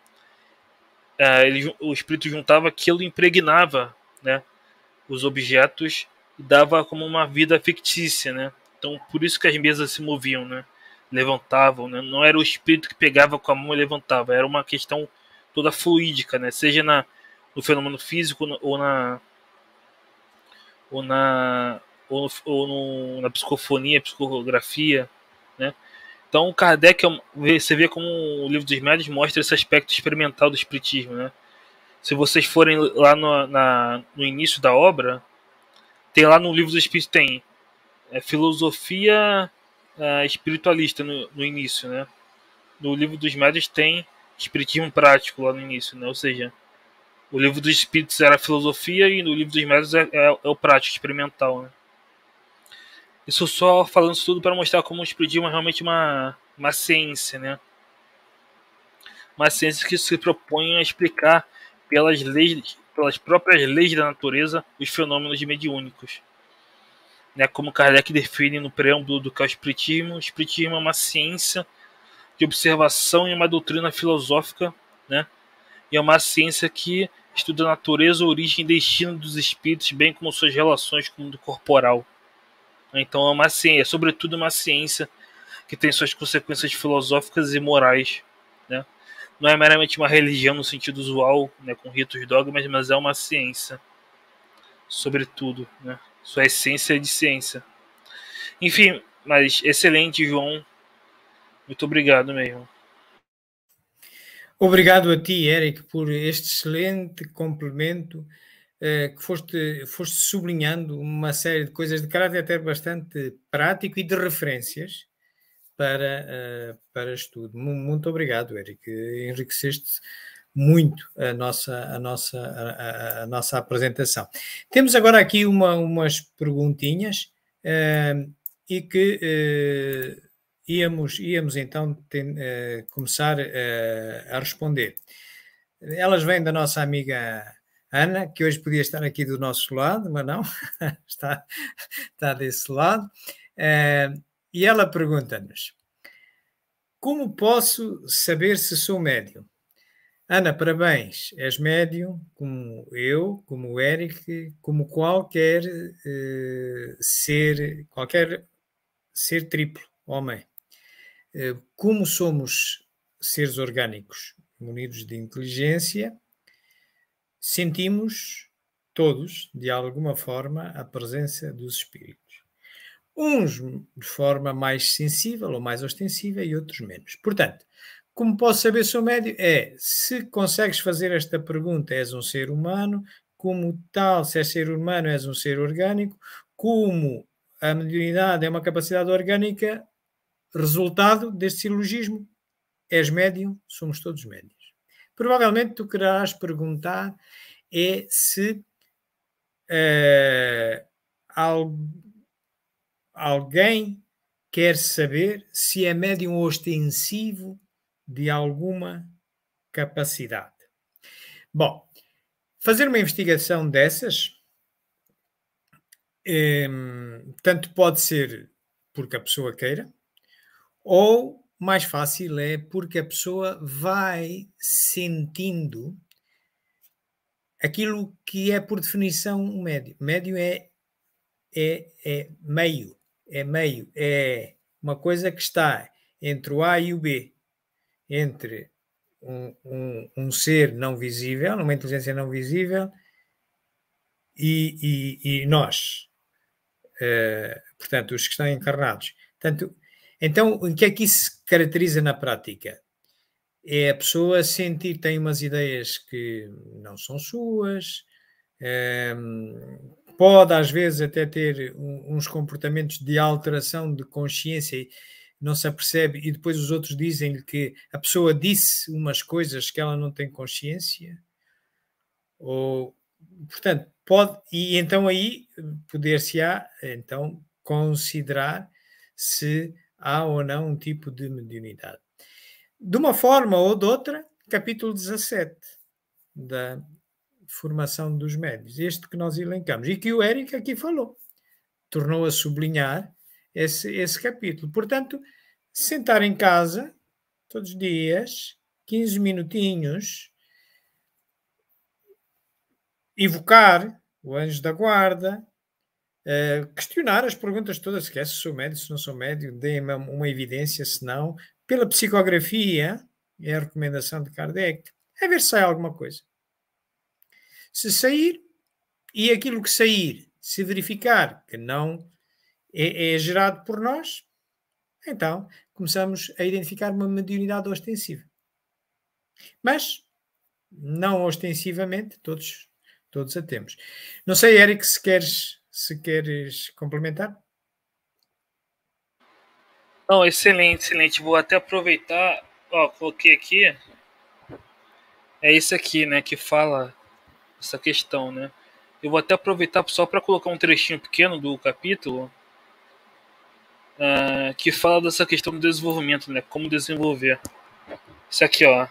É, ele, o espírito juntava aquilo, impregnava, né? Os objetos e dava como uma vida fictícia, né? Então por isso que as mesas se moviam, né? Levantavam, né? Não era o espírito que pegava com a mão e levantava, era uma questão toda fluídica, né? Seja na, no fenômeno físico ou na, ou na, ou, ou no, na psicofonia, psicografia, né? Então, Kardec, é você vê como o livro dos médios mostra esse aspecto experimental do Espiritismo, né? Se vocês forem lá no, na, no início da obra, tem lá no livro do Espírito, tem é, filosofia é, espiritualista no, no, início, né? No livro dos médios tem espiritismo prático lá no início, né? Ou seja, o livro dos espíritos era a filosofia e no livro dos médios é, é, é, o prático experimental. Né? Isso só falando isso tudo para mostrar como o espiritismo é realmente uma, uma ciência, né? Uma ciência que se propõe a explicar pelas leis, pelas próprias leis da natureza, os fenômenos mediúnicos. Né? Como Kardec define no preâmbulo do que é o espiritismo, o espiritismo é uma ciência de observação e uma doutrina filosófica, né? E é uma ciência que estuda a natureza, origem e destino dos espíritos, bem como suas relações com o mundo corporal. Então é uma ciência, é sobretudo uma ciência que tem suas consequências filosóficas e morais, né? Não é meramente uma religião no sentido usual, né, com ritos, e dogmas, mas é uma ciência, sobretudo, né? Sua essência é de ciência. Enfim, mas excelente, João. Muito obrigado mesmo. Obrigado a ti, Eric, por este excelente complemento eh, que foste, foste sublinhando uma série de coisas de caráter até bastante prático e de referências para, eh, para estudo. Muito obrigado, Eric. Enriqueceste muito a nossa, a nossa, a, a nossa apresentação. Temos agora aqui uma, umas perguntinhas eh, e que íamos, íamos então ten, uh, começar uh, a responder. Elas vêm da nossa amiga Ana, que hoje podia estar aqui do nosso lado, mas não, está, está desse lado. Uh, e ela pergunta-nos: Como posso saber se sou médio Ana, parabéns, és médio como eu, como o Eric, como qualquer ser, qualquer ser triplo, homem. Eh, como somos seres orgânicos munidos de inteligência, sentimos todos, de alguma forma, a presença dos espíritos. Uns de forma mais sensível ou mais ostensiva e outros menos. Portanto, como posso saber se sou médio? É, se consegues fazer esta pergunta, és um ser humano, como tal, se és ser humano, és um ser orgânico, como a mediunidade é uma capacidade orgânica, Resultado deste silogismo: és médium, somos todos médios. Provavelmente tu querás perguntar é se uh, al, alguém quer saber se é médium ostensivo de alguma capacidade. Bom, fazer uma investigação dessas um, ehm, tanto pode ser porque a pessoa queira, ou mais fácil é porque a pessoa vai sentindo aquilo que é por definição um médio. Médio é, é, é meio, é meio, é uma coisa que está entre o A e o B, entre um, um, um ser não visível, uma inteligência não visível, e, e, e nós, uh, portanto, os que estão encarnados. Portanto, então, o que é que isso caracteriza na prática? É a pessoa sentir tem umas ideias que não são suas, é, pode às vezes até ter uns comportamentos de alteração de consciência, e não se apercebe, e depois os outros dizem-lhe que a pessoa disse umas coisas que ela não tem consciência, ou portanto, pode, e então aí poder-se-á então considerar se há ou não um tipo de mediunidade. De uma forma ou de outra, capítulo 17 da formação dos médios, este que nós elencamos, e que o Eric aqui falou, tornou a sublinhar esse, esse capítulo. Portanto, sentar em casa, todos os dias, 15 minutinhos, evocar o anjo da guarda, eh, questionar as perguntas todas, se sou médio, se não sou médio, deem-me uma evidência, se não, pela psicografia, é a recomendação de Kardec, é ver se sai alguma coisa. Se sair, e aquilo que sair, se verificar que não é, é gerado por nós, então começamos a identificar uma mediunidade ostensiva. Mas, não ostensivamente, todos, todos a temos. Não sei, Eric, se queres se queres complementar. Não, excelente, excelente. Vou até aproveitar, ó, coloquei aqui. É isso aqui, né, que fala essa questão, né? Eu vou até aproveitar só para colocar um trechinho pequeno do capítulo uh, que fala dessa questão do desenvolvimento, né? Como desenvolver. Isso aqui, ó.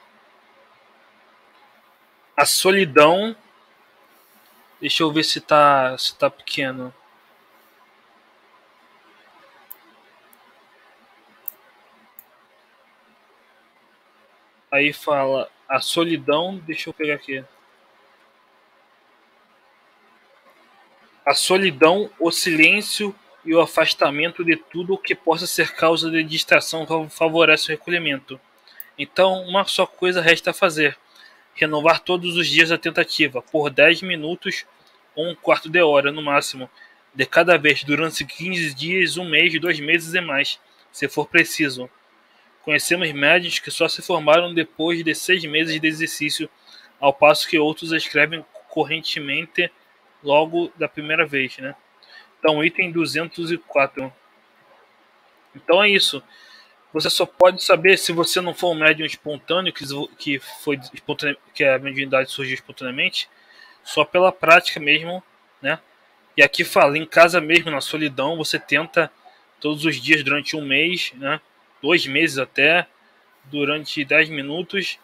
A solidão Deixa eu ver se tá, se tá pequeno. Aí fala a solidão. Deixa eu pegar aqui. A solidão, o silêncio e o afastamento de tudo o que possa ser causa de distração favorece o recolhimento. Então, uma só coisa resta fazer: Renovar todos os dias a tentativa, por 10 minutos ou um quarto de hora no máximo, de cada vez, durante 15 dias, um mês, dois meses e mais, se for preciso. Conhecemos médios que só se formaram depois de seis meses de exercício, ao passo que outros escrevem correntemente logo da primeira vez, né? Então, item 204. Então é isso. Você só pode saber se você não for um médium espontâneo, que, que, foi que a mediunidade surgiu espontaneamente, só pela prática mesmo, né? E aqui fala, em casa mesmo, na solidão, você tenta todos os dias durante um mês, né? Dois meses até, durante dez minutos,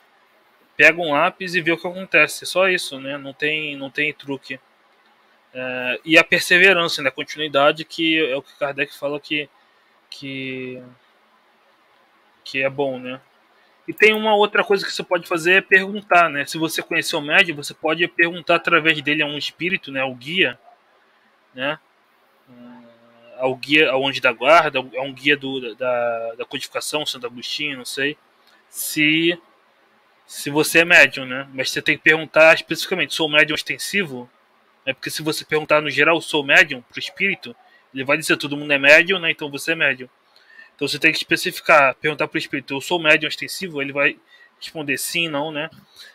pega um lápis e vê o que acontece. Só isso, né? Não tem, não tem truque. É, e a perseverança, né? A continuidade, que é o que Kardec fala que, que que é bom, né? E tem uma outra coisa que você pode fazer é perguntar, né? Se você conhecer o médium, você pode perguntar através dele a um espírito, né? Ao guia, né? Ah, ao guia, ao anjo da guarda, a um guia do, da, da codificação, Santo Agostinho, não sei. Se se você é médium, né? Mas você tem que perguntar especificamente, sou médium extensivo? É porque se você perguntar no geral, sou médium, pro espírito, ele vai dizer todo mundo é médium, né? Então você é médium. Então você tem que especificar, perguntar para o espírito, eu sou médium extensivo? Ele vai responder sim, não, né?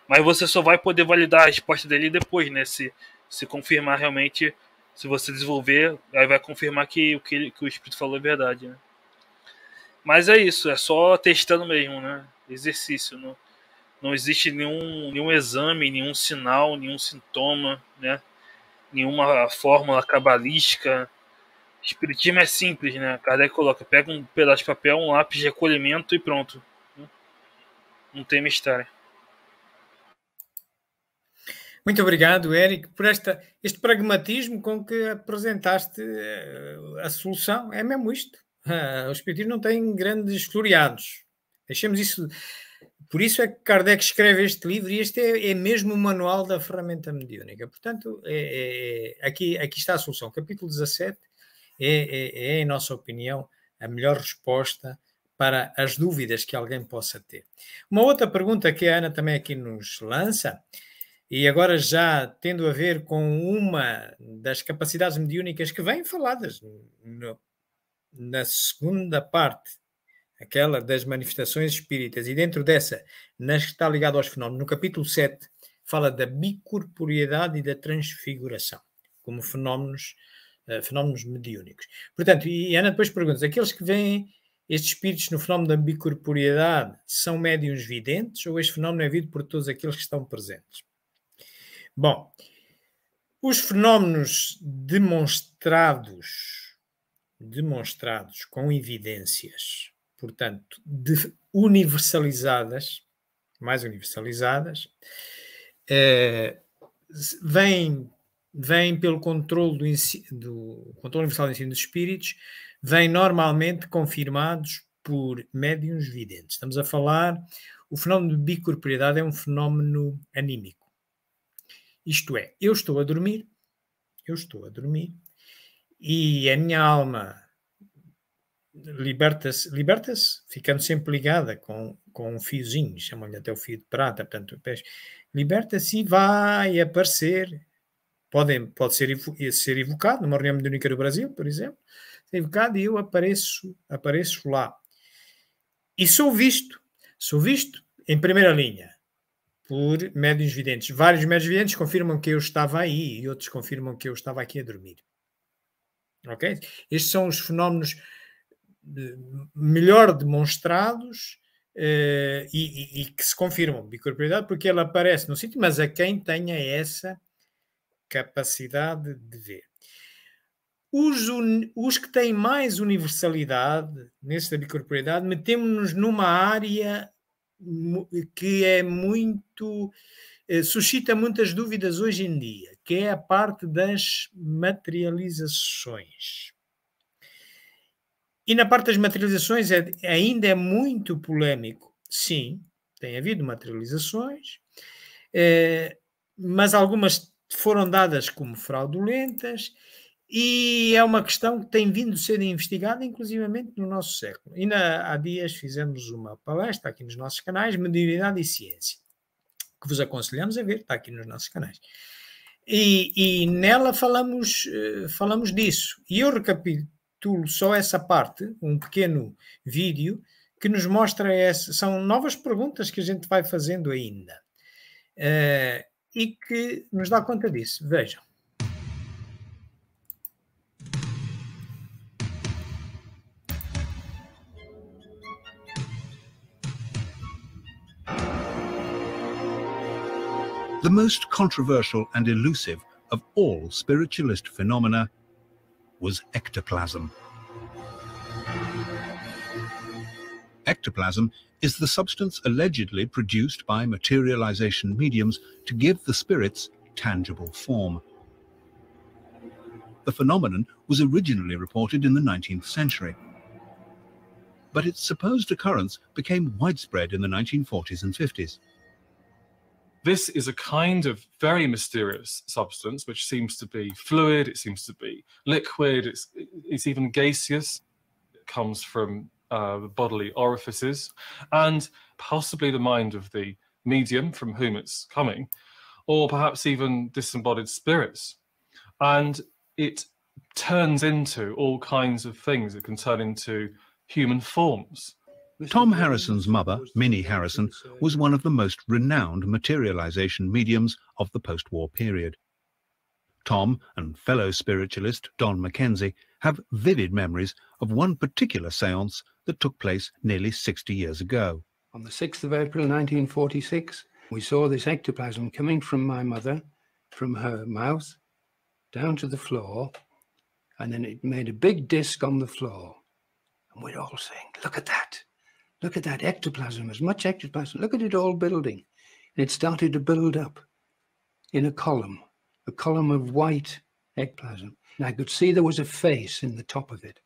Mas você só vai poder validar a resposta dele depois, né? Se, se confirmar realmente, se você desenvolver, aí vai confirmar que o que, que o espírito falou é verdade, né? Mas é isso, é só testando mesmo, né? Exercício, não, não existe nenhum, nenhum exame, nenhum sinal, nenhum sintoma, né? Nenhuma fórmula cabalística, Espiritismo é simples, né? Kardec coloca, pega um pedaço de papel, um lápis de recolhimento e pronto. Não tem mistério. Muito obrigado, Eric, por esta, este pragmatismo com que apresentaste eh, a solução. É mesmo isto. Ah, o espiritismo não tem grandes floreados. Deixemos isso. Por isso é que Kardec escreve este livro e este é, é mesmo o manual da ferramenta mediúnica. Portanto, é, é, é aqui, aqui está a solução. Capítulo 17 é, é, é, em nossa opinião, a melhor resposta para as dúvidas que alguém possa ter. Uma outra pergunta que a Ana também aqui nos lança, e agora já tendo a ver com uma das capacidades mediúnicas que vêm faladas no, na segunda parte, aquela das manifestações espíritas, e dentro dessa, nas que está ligado aos fenómenos, no capítulo 7, fala da bicorporiedade e da transfiguração, como fenómenos eh, fenómenos mediúnicos. Portanto, e Ana depois pergunta: aqueles que veem estes espíritos no fenómeno da bicorporiedade são médiums videntes ou este fenómeno é visto por todos aqueles que estão presentes? Bom, os fenómenos demonstrados, demonstrados com evidências, portanto, de, universalizadas, mais universalizadas, eh, vêm vêm pelo controle do, do controle universal do ensino dos espíritos, vem normalmente confirmados por médiums videntes. Estamos a falar, o fenómeno de bicorporiedade é um fenómeno anímico. Isto é, eu estou a dormir, eu estou a dormir, e a minha alma liberta-se, liberta-se, ficando sempre ligada com, com um fiozinho, chamam-lhe até o fio de prata, portanto, liberta-se e vai aparecer Podem, pode ser, ser evocado numa reunião de Única do Brasil, por exemplo, ser evocado e eu apareço, apareço lá. E sou visto, sou visto em primeira linha por médiuns videntes. Vários médiuns videntes confirmam que eu estava aí e outros confirmam que eu estava aqui a dormir. Ok? Estes são os fenómenos eh, melhor demonstrados eh, e, e, e, que se confirmam bicorporalidade porque ela aparece no sítio, mas a quem tenha essa capacidade de ver. Os, un... os que têm mais universalidade nesta bicorporidade, metemos-nos numa área que é muito eh, suscita muitas dúvidas hoje em dia, que é a parte das materializações. E na parte das materializações é, ainda é muito polêmico. Sim, tem havido materializações, é, mas algumas foram dadas como fraudulentas e é uma questão que tem vindo a ser investigada, inclusivamente no nosso século. E na, há dias fizemos uma palestra aqui nos nossos canais, Mediunidade e Ciência, que vos aconselhamos a ver, está aqui nos nossos canais. E, e nela falamos, eh, falamos disso. E eu recapitulo só essa parte, um pequeno vídeo, que nos mostra essa. São novas perguntas que a gente vai fazendo ainda. Uh, e que nos dá conta disso. Vejam. The most controversial and elusive of all spiritualist phenomena was ectoplasm. Ectoplasm is the substance allegedly produced by materialization mediums to give the spirits tangible form. The phenomenon was originally reported in the 19th century, but its supposed occurrence became widespread in the 1940s and 50s. This is a kind of very mysterious substance which seems to be fluid, it seems to be liquid, it's, it's even gaseous. It comes from uh, bodily orifices and possibly the mind of the medium from whom it's coming, or perhaps even disembodied spirits. And it turns into all kinds of things. It can turn into human forms. Tom Harrison's mother, Minnie Harrison, was one of the most renowned materialization mediums of the post war period. Tom and fellow spiritualist Don Mackenzie have vivid memories of one particular seance that took place nearly 60 years ago. On the 6th of April 1946, we saw this ectoplasm coming from my mother, from her mouth, down to the floor, and then it made a big disc on the floor. And we're all saying, Look at that! Look at that ectoplasm, as much ectoplasm, look at it all building. And it started to build up in a column a column of white ectoplasm. And I could see there was a face in the top of it.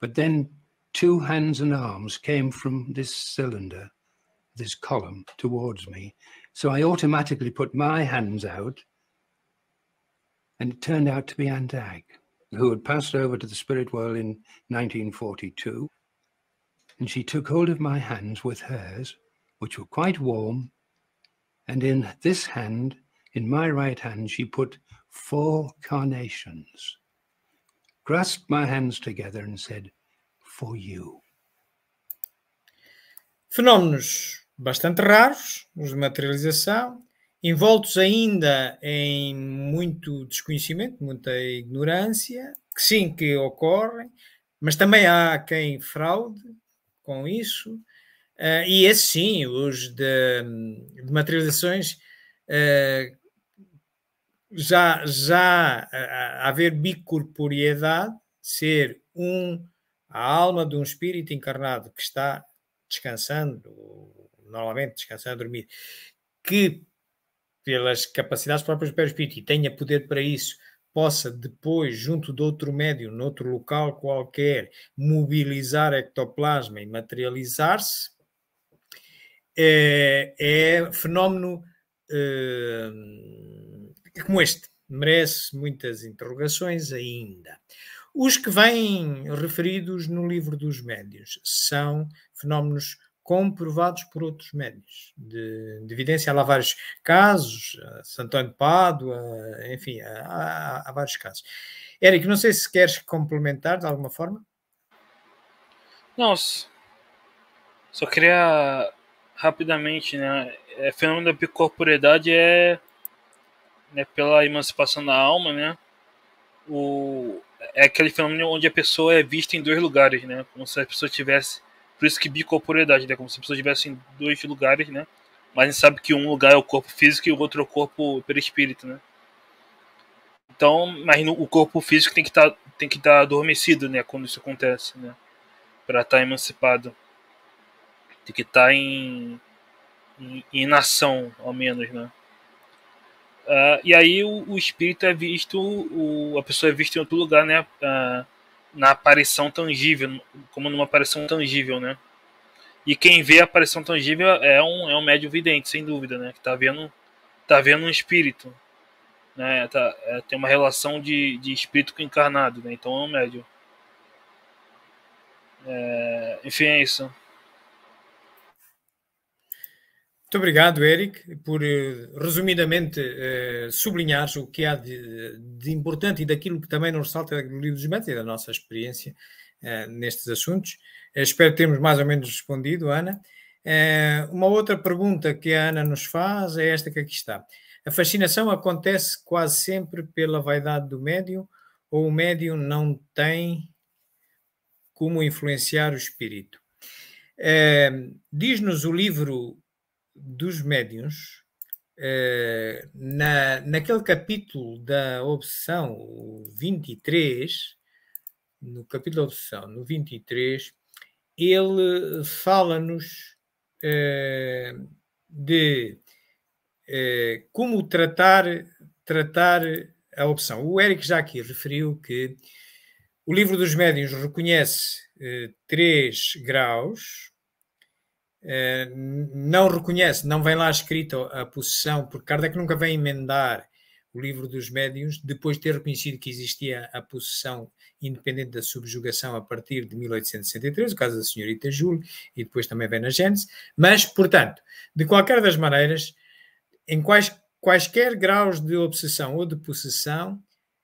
But then two hands and arms came from this cylinder, this column towards me. So I automatically put my hands out. And it turned out to be Antag, who had passed over to the spirit world in 1942. And she took hold of my hands with hers, which were quite warm. And in this hand, In my right hand, she put four carnations, grasped my hands together, and said, For you. Fenómenos bastante raros, os de materialização, envoltos ainda em muito desconhecimento, muita ignorância, que sim, que ocorrem, mas também há quem fraude com isso, uh, e esses sim, os de, de materializações uh, já, já haver bicorporiedade, ser um, a alma de um espírito encarnado que está descansando, normalmente descansando a dormir, que pelas capacidades próprias do espírito e tenha poder para isso, possa depois, junto de outro médium, noutro local qualquer, mobilizar ectoplasma e materializar-se, é, é fenómeno é, como este, merece muitas interrogações ainda. Os que vêm referidos no livro dos médios são fenómenos comprovados por outros médios de, de evidência. Há lá vários casos, Santónio de Pádua, enfim, há, há, vários casos. Érico, não sei se queres complementar de alguma forma. Não, só queria rapidamente, né? É, fenômeno da bicorporidade é né, pela emancipação da alma, né, o, é aquele fenômeno onde a pessoa é vista em dois lugares, né, como se a pessoa tivesse, por isso que bicorporidade, né, como se a pessoa estivesse em dois lugares, né, mas a gente sabe que um lugar é o corpo físico e o outro é o corpo perispírito, né. Então, mas no, o corpo físico tem que tá, tem que estar tá adormecido, né, quando isso acontece, né, para estar tá emancipado. Tem que estar tá em, em, em inação, ao menos, né. Uh, e aí o, o, espírito é visto, o, a pessoa é vista em outro lugar, né? Uh, na aparição tangível, como numa aparição tangível, né? E quem vê a aparição tangível é um, é um médium vidente, sem dúvida, né? Que tá vendo, tá vendo um espírito. Né? Tá, é, tem uma relação de, de espírito com encarnado, né? Então é um médium. É, enfim, é isso. Muito obrigado, Eric, por eh, resumidamente eh, sublinhares o que há de, de importante e daquilo que também nos ressalta do livro dos métodos e da nossa experiência eh, nestes assuntos. espero termos mais ou menos respondido, Ana. uma outra pergunta que a Ana nos faz é esta que aqui está. A fascinação acontece quase sempre pela vaidade do médium ou o médium não tem como influenciar o espírito? Diz-nos o livro dos médiuns, eh, na, naquele capítulo da obsessão, o 23, no capítulo da obsessão, no 23, ele fala-nos eh, de eh, como tratar, tratar a obsessão. O Eric já aqui referiu que o livro dos médiuns reconhece três graus eh, não reconhece, não vem lá escrito a possessão, porque Kardec é nunca vem emendar o livro dos médiuns, depois de ter reconhecido que existia a possessão independente da subjugação a partir de 1863, o caso da senhorita Júlio, e depois também vem na Gênesis, mas, portanto, de qualquer das maneiras, em quais, quaisquer graus de obsessão ou de possessão,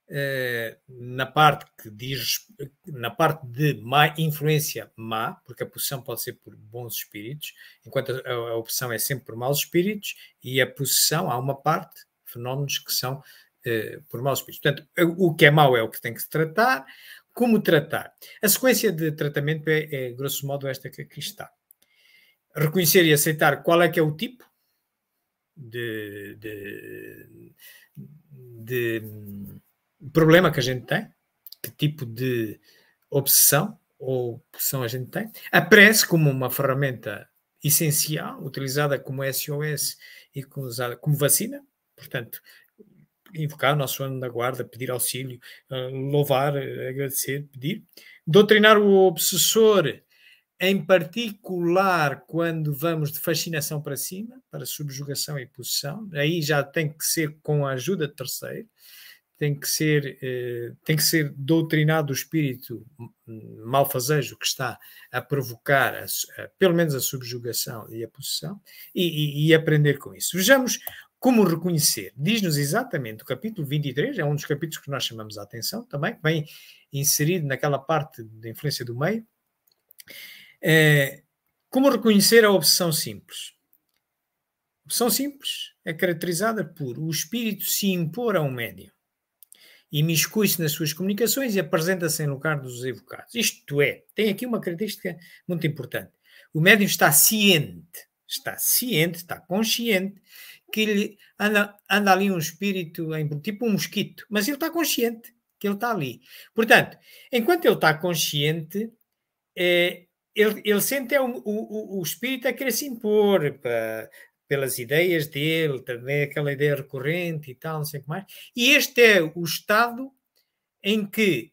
eh, na parte que diz na parte de má influência má, porque a possessão pode ser por bons espíritos, enquanto a, a opção é sempre por maus espíritos, e a possessão há uma parte, fenómenos que são eh, por maus espíritos. Portanto, o que é mau é o que tem que se tratar, como tratar? A sequência de tratamento é, é grosso modo esta que aqui está. Reconhecer e aceitar qual é que é o tipo de, de, de problema que a gente tem, que tipo de obsessão ou obsessão a gente tem, aparece como uma ferramenta essencial, utilizada como SOS e como, usada como vacina, portanto, invocar o nosso ano da guarda, pedir auxílio, eh, louvar, eh, agradecer, pedir. Doutrinar o obsessor, em particular quando vamos de fascinação para cima, para subjugação e possessão, aí já tem que ser com a ajuda de terceiro tem que ser, eh, tem que ser doutrinado o espírito malfazejo que está a provocar, a, a, pelo menos a subjugação e a possessão, e, e, e aprender com isso. Vejamos como reconhecer. Diz-nos exatamente o capítulo 23, é um dos capítulos que nós chamamos a atenção também, bem inserido naquela parte da influência do meio. Eh, como reconhecer a obsessão simples? Obsessão simples é caracterizada por o espírito se impor a um médium imiscui-se nas suas comunicações e apresenta-se em lugar dos evocados. Isto é, tem aqui uma característica muito importante. O médium está ciente, está ciente, está consciente que ele anda, anda ali um espírito, tipo um mosquito, mas ele está consciente que ele está ali. Portanto, enquanto ele está consciente, é, ele, ele, sente é o, o, o espírito a querer se impor, pelas ideias dele, também aquela ideia recorrente e tal, não sei o que mais. E este é o estado em que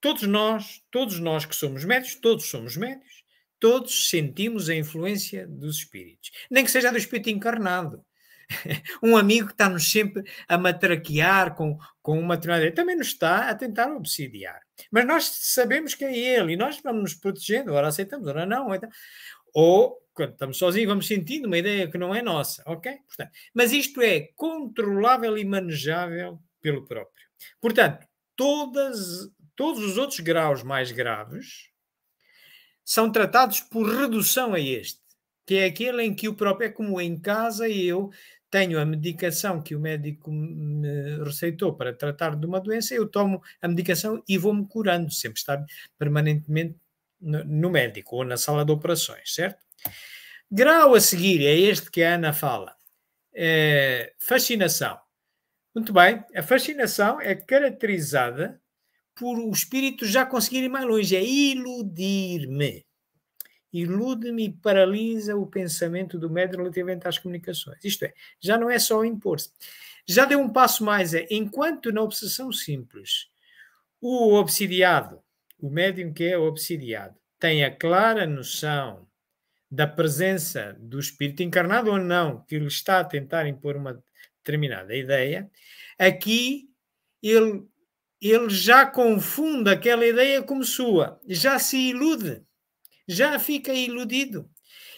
todos nós, todos nós que somos médios, todos somos médios, todos sentimos a influência dos espíritos. Nem que seja do espírito encarnado. um amigo que está-nos sempre a matraquear com, com uma tonalidade, também nos está a tentar obsidiar. Mas nós sabemos que é ele e nós vamos nos protegendo, ora aceitamos, ora não. ou quando estamos sozinhos, vamos sentindo uma ideia que não é nossa, ok? Portanto, mas isto é controlável e manejável pelo próprio. Portanto, todas, todos os outros graus mais graves são tratados por redução a este, que é aquele em que o próprio é como em casa e eu tenho a medicação que o médico me receitou para tratar de uma doença, eu tomo a medicação e vou-me curando, sempre estar permanentemente no médico ou na sala de operações, certo? Grau a seguir é este que a Ana fala. É, fascinação. Muito bem, a fascinação é caracterizada por o espírito já conseguir ir mais longe, é iludir-me. Ilude-me e paralisa o pensamento do médium relativamente às comunicações. Isto é, já não é só impor-se. Já deu um passo mais, é enquanto na obsessão simples, o obsidiado, o médium que é obsidiado, tem a clara noção da presença do espírito encarnado ou não, que ele está a tentar impor uma determinada ideia, aqui ele, ele já confunde aquela ideia como sua, já se ilude, já fica iludido.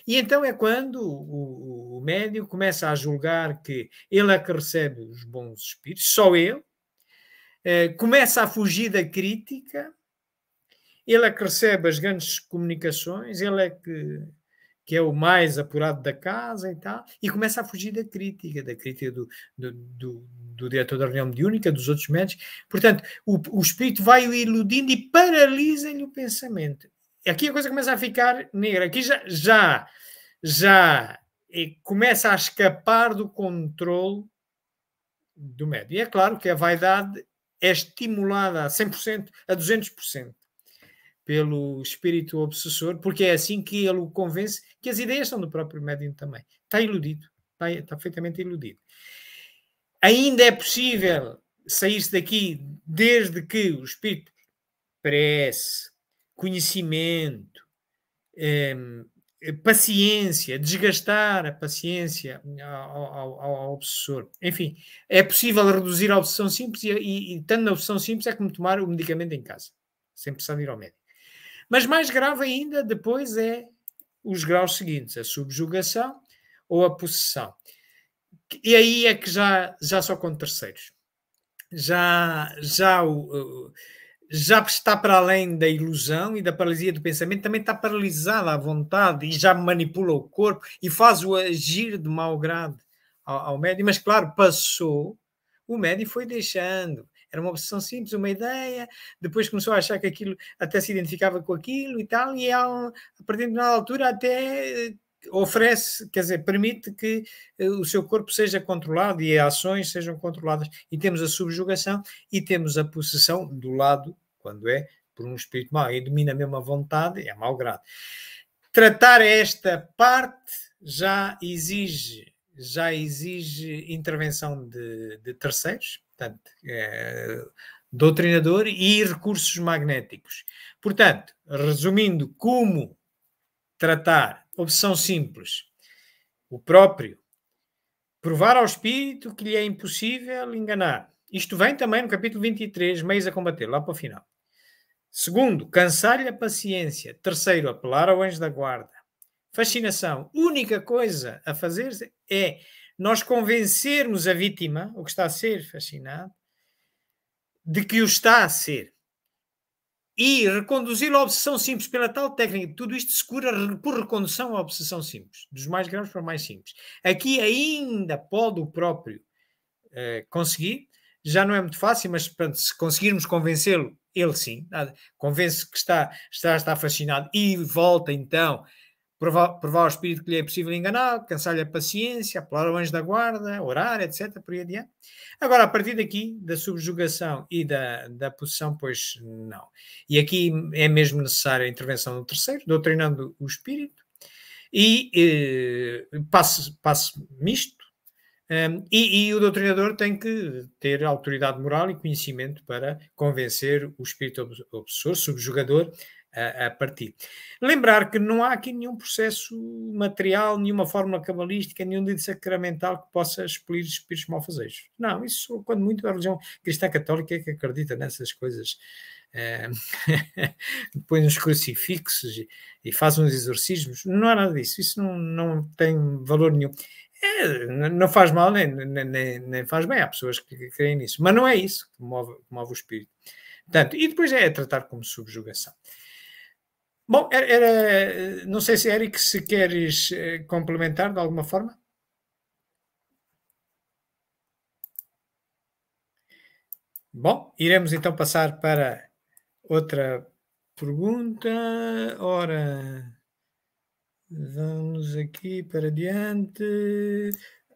E então é quando o, o, médium começa a julgar que ele é que recebe os bons espíritos, só ele, eh, começa a fugir da crítica, ele é que recebe as grandes comunicações, ele é que que é o mais apurado da casa e tal, e começa a fugir da crítica, da crítica do, do, do, do diretor da reunião mediúnica, dos outros médicos. Portanto, o, o espírito vai o iludindo e paralisa-lhe o pensamento. Aqui a coisa começa a ficar negra. Aqui já, já, já começa a escapar do controle do médio. E é claro que a vaidade é estimulada a 100%, a 200% pelo espírito obsessor, porque é assim que ele o convence que as ideias são do próprio médium também. Está iludido, está, está perfeitamente iludido. Ainda é possível sair-se daqui desde que o espírito prece, conhecimento, eh, paciência, desgastar a paciência ao, ao, ao, obsessor. Enfim, é possível reduzir a obsessão simples e, e, e tanto na obsessão simples é como tomar o medicamento em casa, sem precisar de ir ao médico. Mas mais grave ainda depois é os graus seguintes, a subjugação ou a possessão. E aí é que já, já só com terceiros. Já, já, já está para além da ilusão e da paralisia do pensamento, também está paralisada à vontade e já manipula o corpo e faz-o agir de mau grado ao, ao médium. Mas, claro, passou, o médium foi deixando era uma obsessão simples, uma ideia. Depois começou a achar que aquilo até se identificava com aquilo e tal. E ela, a partir de uma altura, até eh, oferece, quer dizer, permite que eh, o seu corpo seja controlado e as ações sejam controladas. E temos a subjugação e temos a possessão do lado, quando é por um espírito mau e domina mesmo a vontade, é mau grado. Tratar esta parte já exige já exige intervenção de, de terceiros, portanto, é, eh, doutrinador e recursos magnéticos. Portanto, resumindo, como tratar, opção simples, o próprio, provar ao espírito que lhe é impossível enganar. Isto vem também no capítulo 23, meios a combater, lá para o final. Segundo, cansar-lhe a paciência. Terceiro, apelar ao anjo da guarda. Fascinação. Única coisa a fazer é nós convencermos a vítima, o que está a ser fascinado, de que o está a ser. E reconduzir a obsessão simples pela tal técnica, tudo isto se cura por recondução à obsessão simples, dos mais graves para mais simples. Aqui ainda pode o próprio eh, conseguir, já não é muito fácil, mas pronto, se conseguirmos convencê-lo, ele sim, convence que está, está, está fascinado e volta então provar, provar o espírito que lhe é possível enganar, cansar-lhe a paciência, apelar ao anjo da guarda, orar, etc. Por aí adiante. Agora, a partir daqui, da subjugação e da, da possessão, pois não. E aqui é mesmo necessária a intervenção do terceiro, doutrinando o espírito, e eh, passo, passo misto. Um, eh, e, e, o doutrinador tem que ter autoridade moral e conhecimento para convencer o espírito obsessor, subjugador, a, partir. Lembrar que não há aqui nenhum processo material, nenhuma fórmula cabalística, nenhum dito sacramental que possa expelir espíritos malfazejos. Não, isso, quando muito, a religião cristã católica é que acredita nessas coisas. É, põe uns crucifixos e, e faz uns exorcismos. Não há nada disso. Isso não, não tem valor nenhum. É, não faz mal nem, nem, nem, faz bem. Há pessoas que creem nisso. Mas não é isso que move, move o espírito. Portanto, e depois é tratar como subjugação. Bom, era, não sei se Eric, se queres eh, complementar de alguma forma. Bom, iremos então passar para outra pergunta. Ora, vamos aqui para diante.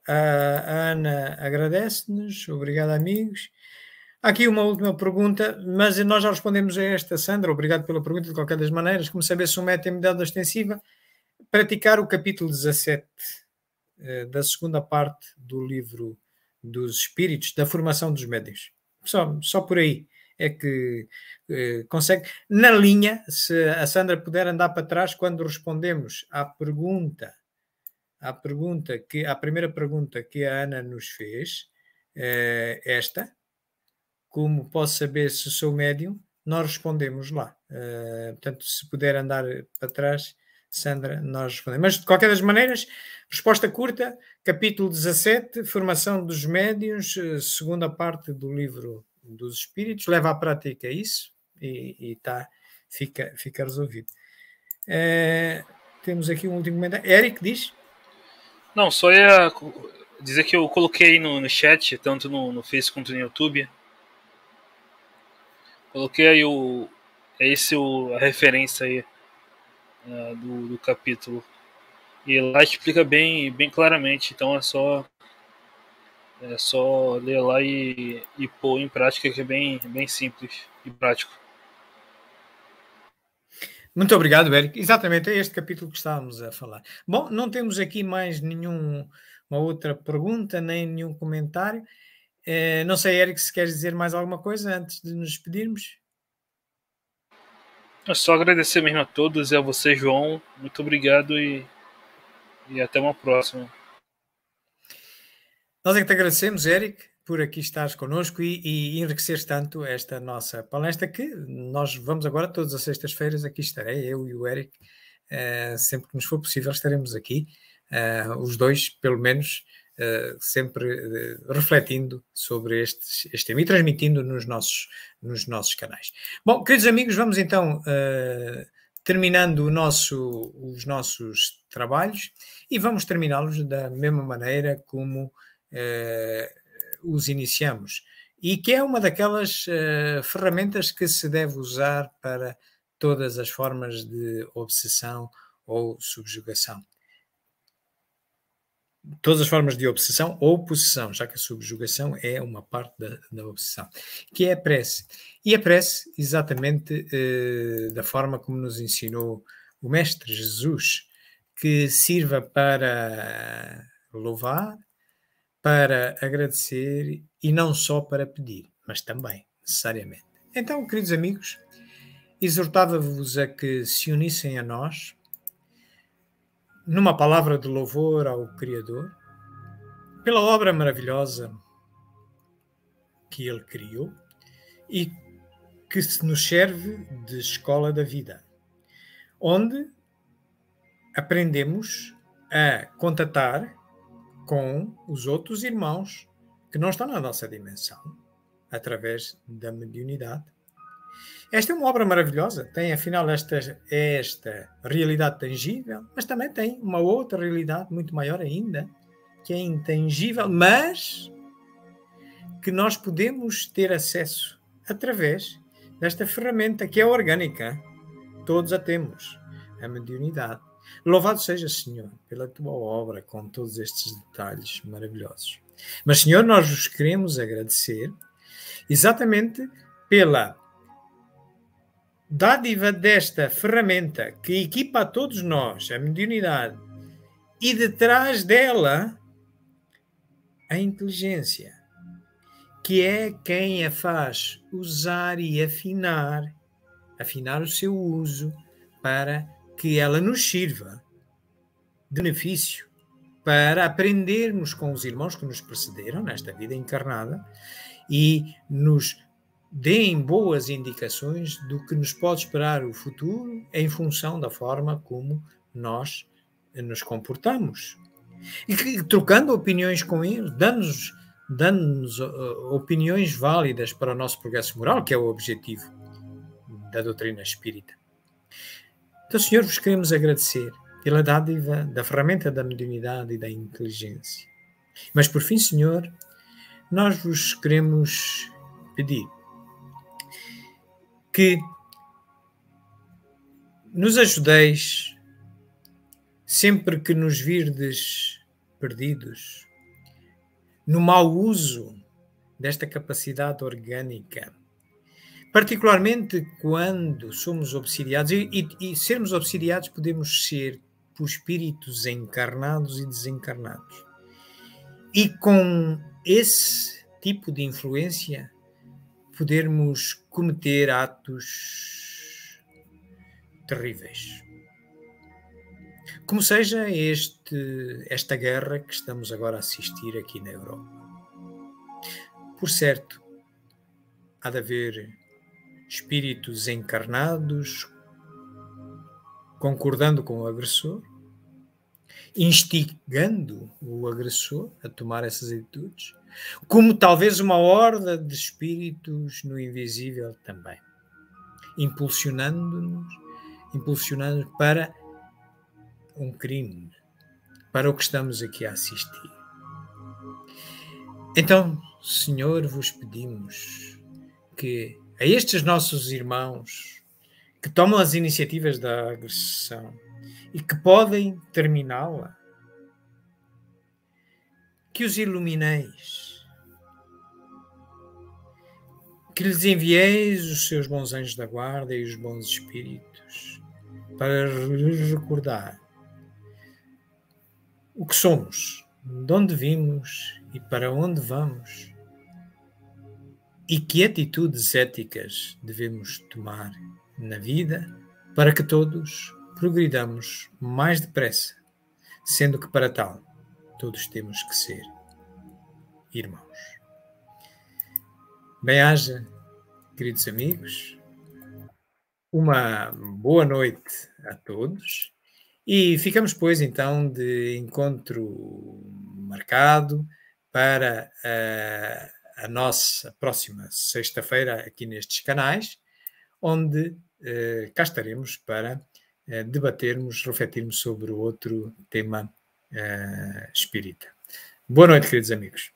A Ana agradece-nos, obrigado amigos. Aqui uma última pergunta, mas nós já respondemos a esta, Sandra. Obrigado pela pergunta, de qualquer das maneiras. Como saber se um método é medida extensiva? Praticar o capítulo 17 eh, da segunda parte do livro dos Espíritos, da formação dos médios. Só, só por aí é que eh, consegue. Na linha, se a Sandra puder andar para trás, quando respondemos à pergunta, à pergunta que, à primeira pergunta que a Ana nos fez, eh, esta como posso saber se sou médium? Nós respondemos lá. Uh, portanto, se puder andar para trás, Sandra, nós respondemos. Mas, de qualquer das maneiras, resposta curta, capítulo 17, Formação dos médios, eh, segunda parte do livro dos Espíritos, leva à prática isso e, e tá, fica, fica resolvido. Uh, temos aqui um último comentário. Eric diz. Não, só ia dizer que eu coloquei no, no chat, tanto no, no Facebook quanto no YouTube, Coloquei aí o. É esse o, a referência aí uh, do, do capítulo. E lá explica bem, bem claramente. Então é só. É só ler lá e, e pôr em prática, que é bem, bem simples e prático. Muito obrigado, Eric. Exatamente, é este capítulo que estávamos a falar. Bom, não temos aqui mais nenhuma outra pergunta, nem nenhum comentário. Eh, não sei, Eric, se queres dizer mais alguma coisa antes de nos despedirmos. É só agradecer mesmo a todos e a você, João. Muito obrigado e, e até uma próxima. Nós é que te agradecemos, Eric, por aqui estares connosco e, e enriqueceres tanto esta nossa palestra que nós vamos agora todas as sextas-feiras aqui estarei, eu e o Eric, uh, eh, sempre que nos for possível estaremos aqui, uh, os dois, pelo menos, eh, sempre uh, refletindo sobre este, este tema e transmitindo nos nossos, nos nossos canais. Bom, queridos amigos, vamos então eh, terminando nosso, os nossos trabalhos e vamos terminá-los da mesma maneira como os iniciamos e que é uma daquelas uh, ferramentas que se deve usar para todas as formas de obsessão ou subjugação todas as formas de obsessão ou possessão, já que a subjugação é uma parte da, da obsessão, que é a prece. E a prece, exatamente eh, da forma como nos ensinou o Mestre Jesus, que sirva para louvar, para agradecer e não só para pedir, mas também, necessariamente. Então, queridos amigos, exortava-vos a que se unissem a nós numa palavra de louvor ao Criador, pela obra maravilhosa que ele criou e que se nos serve de escola da vida, onde aprendemos a contatar com os outros irmãos que não estão na nossa dimensão, através da mediunidade, esta é uma obra maravilhosa, tem afinal esta, esta realidade tangível, mas também tem uma outra realidade muito maior ainda, que é intangível, mas que nós podemos ter acesso através desta ferramenta que é orgânica. Todos a temos, a mediunidade. Louvado seja, Senhor, pela tua obra com todos estes detalhes maravilhosos. Mas, Senhor, nós vos queremos agradecer exatamente pela Dádiva desta ferramenta que equipa a todos nós a mediunidade e detrás dela a inteligência, que é quem a faz usar e afinar, afinar o seu uso para que ela nos sirva de benefício para aprendermos com os irmãos que nos precederam nesta vida encarnada e nos deem boas indicações do que nos pode esperar o futuro em função da forma como nós eh, nos comportamos. E que, trocando opiniões com eles, dando-nos dando uh, eh, eh, opiniões válidas para o nosso progresso moral, que é o objetivo da doutrina espírita. Então, Senhor, vos queremos agradecer pela dádiva da ferramenta da mediunidade e da inteligência. Mas, por fim, Senhor, nós vos queremos pedir que nos ajudeis sempre que nos virdes perdidos no mau uso desta capacidade orgânica, particularmente quando somos obsidiados, e, e, e sermos obsidiados podemos ser por espíritos encarnados e desencarnados. E com esse tipo de influência, podermos cometer atos terríveis. Como seja este, esta guerra que estamos agora a assistir aqui na Europa. Por certo, há de haver espíritos encarnados concordando com o agressor, instigando o agressor a tomar essas atitudes, como talvez uma horda de espíritos no invisível também, impulsionando-nos, impulsionando para um crime, para o que estamos aqui a assistir. Então, Senhor, vos pedimos que a estes nossos irmãos que tomam as iniciativas da agressão e que podem terminá-la, que os ilumineis, que lhes envieis os seus bons anjos da guarda e os bons espíritos, para lhes recordar o que somos, de onde vimos e para onde vamos, e que atitudes éticas devemos tomar na vida para que todos progridamos mais depressa, sendo que para tal todos temos que ser irmãos. Bem-haja, queridos amigos, uma boa noite a todos e ficamos, pois, então, de encontro marcado para a, eh, a nossa próxima sexta-feira aqui nestes canais, onde eh, cá estaremos para eh, debatermos, refletirmos sobre outro tema eh, espírita. Boa noite, queridos amigos.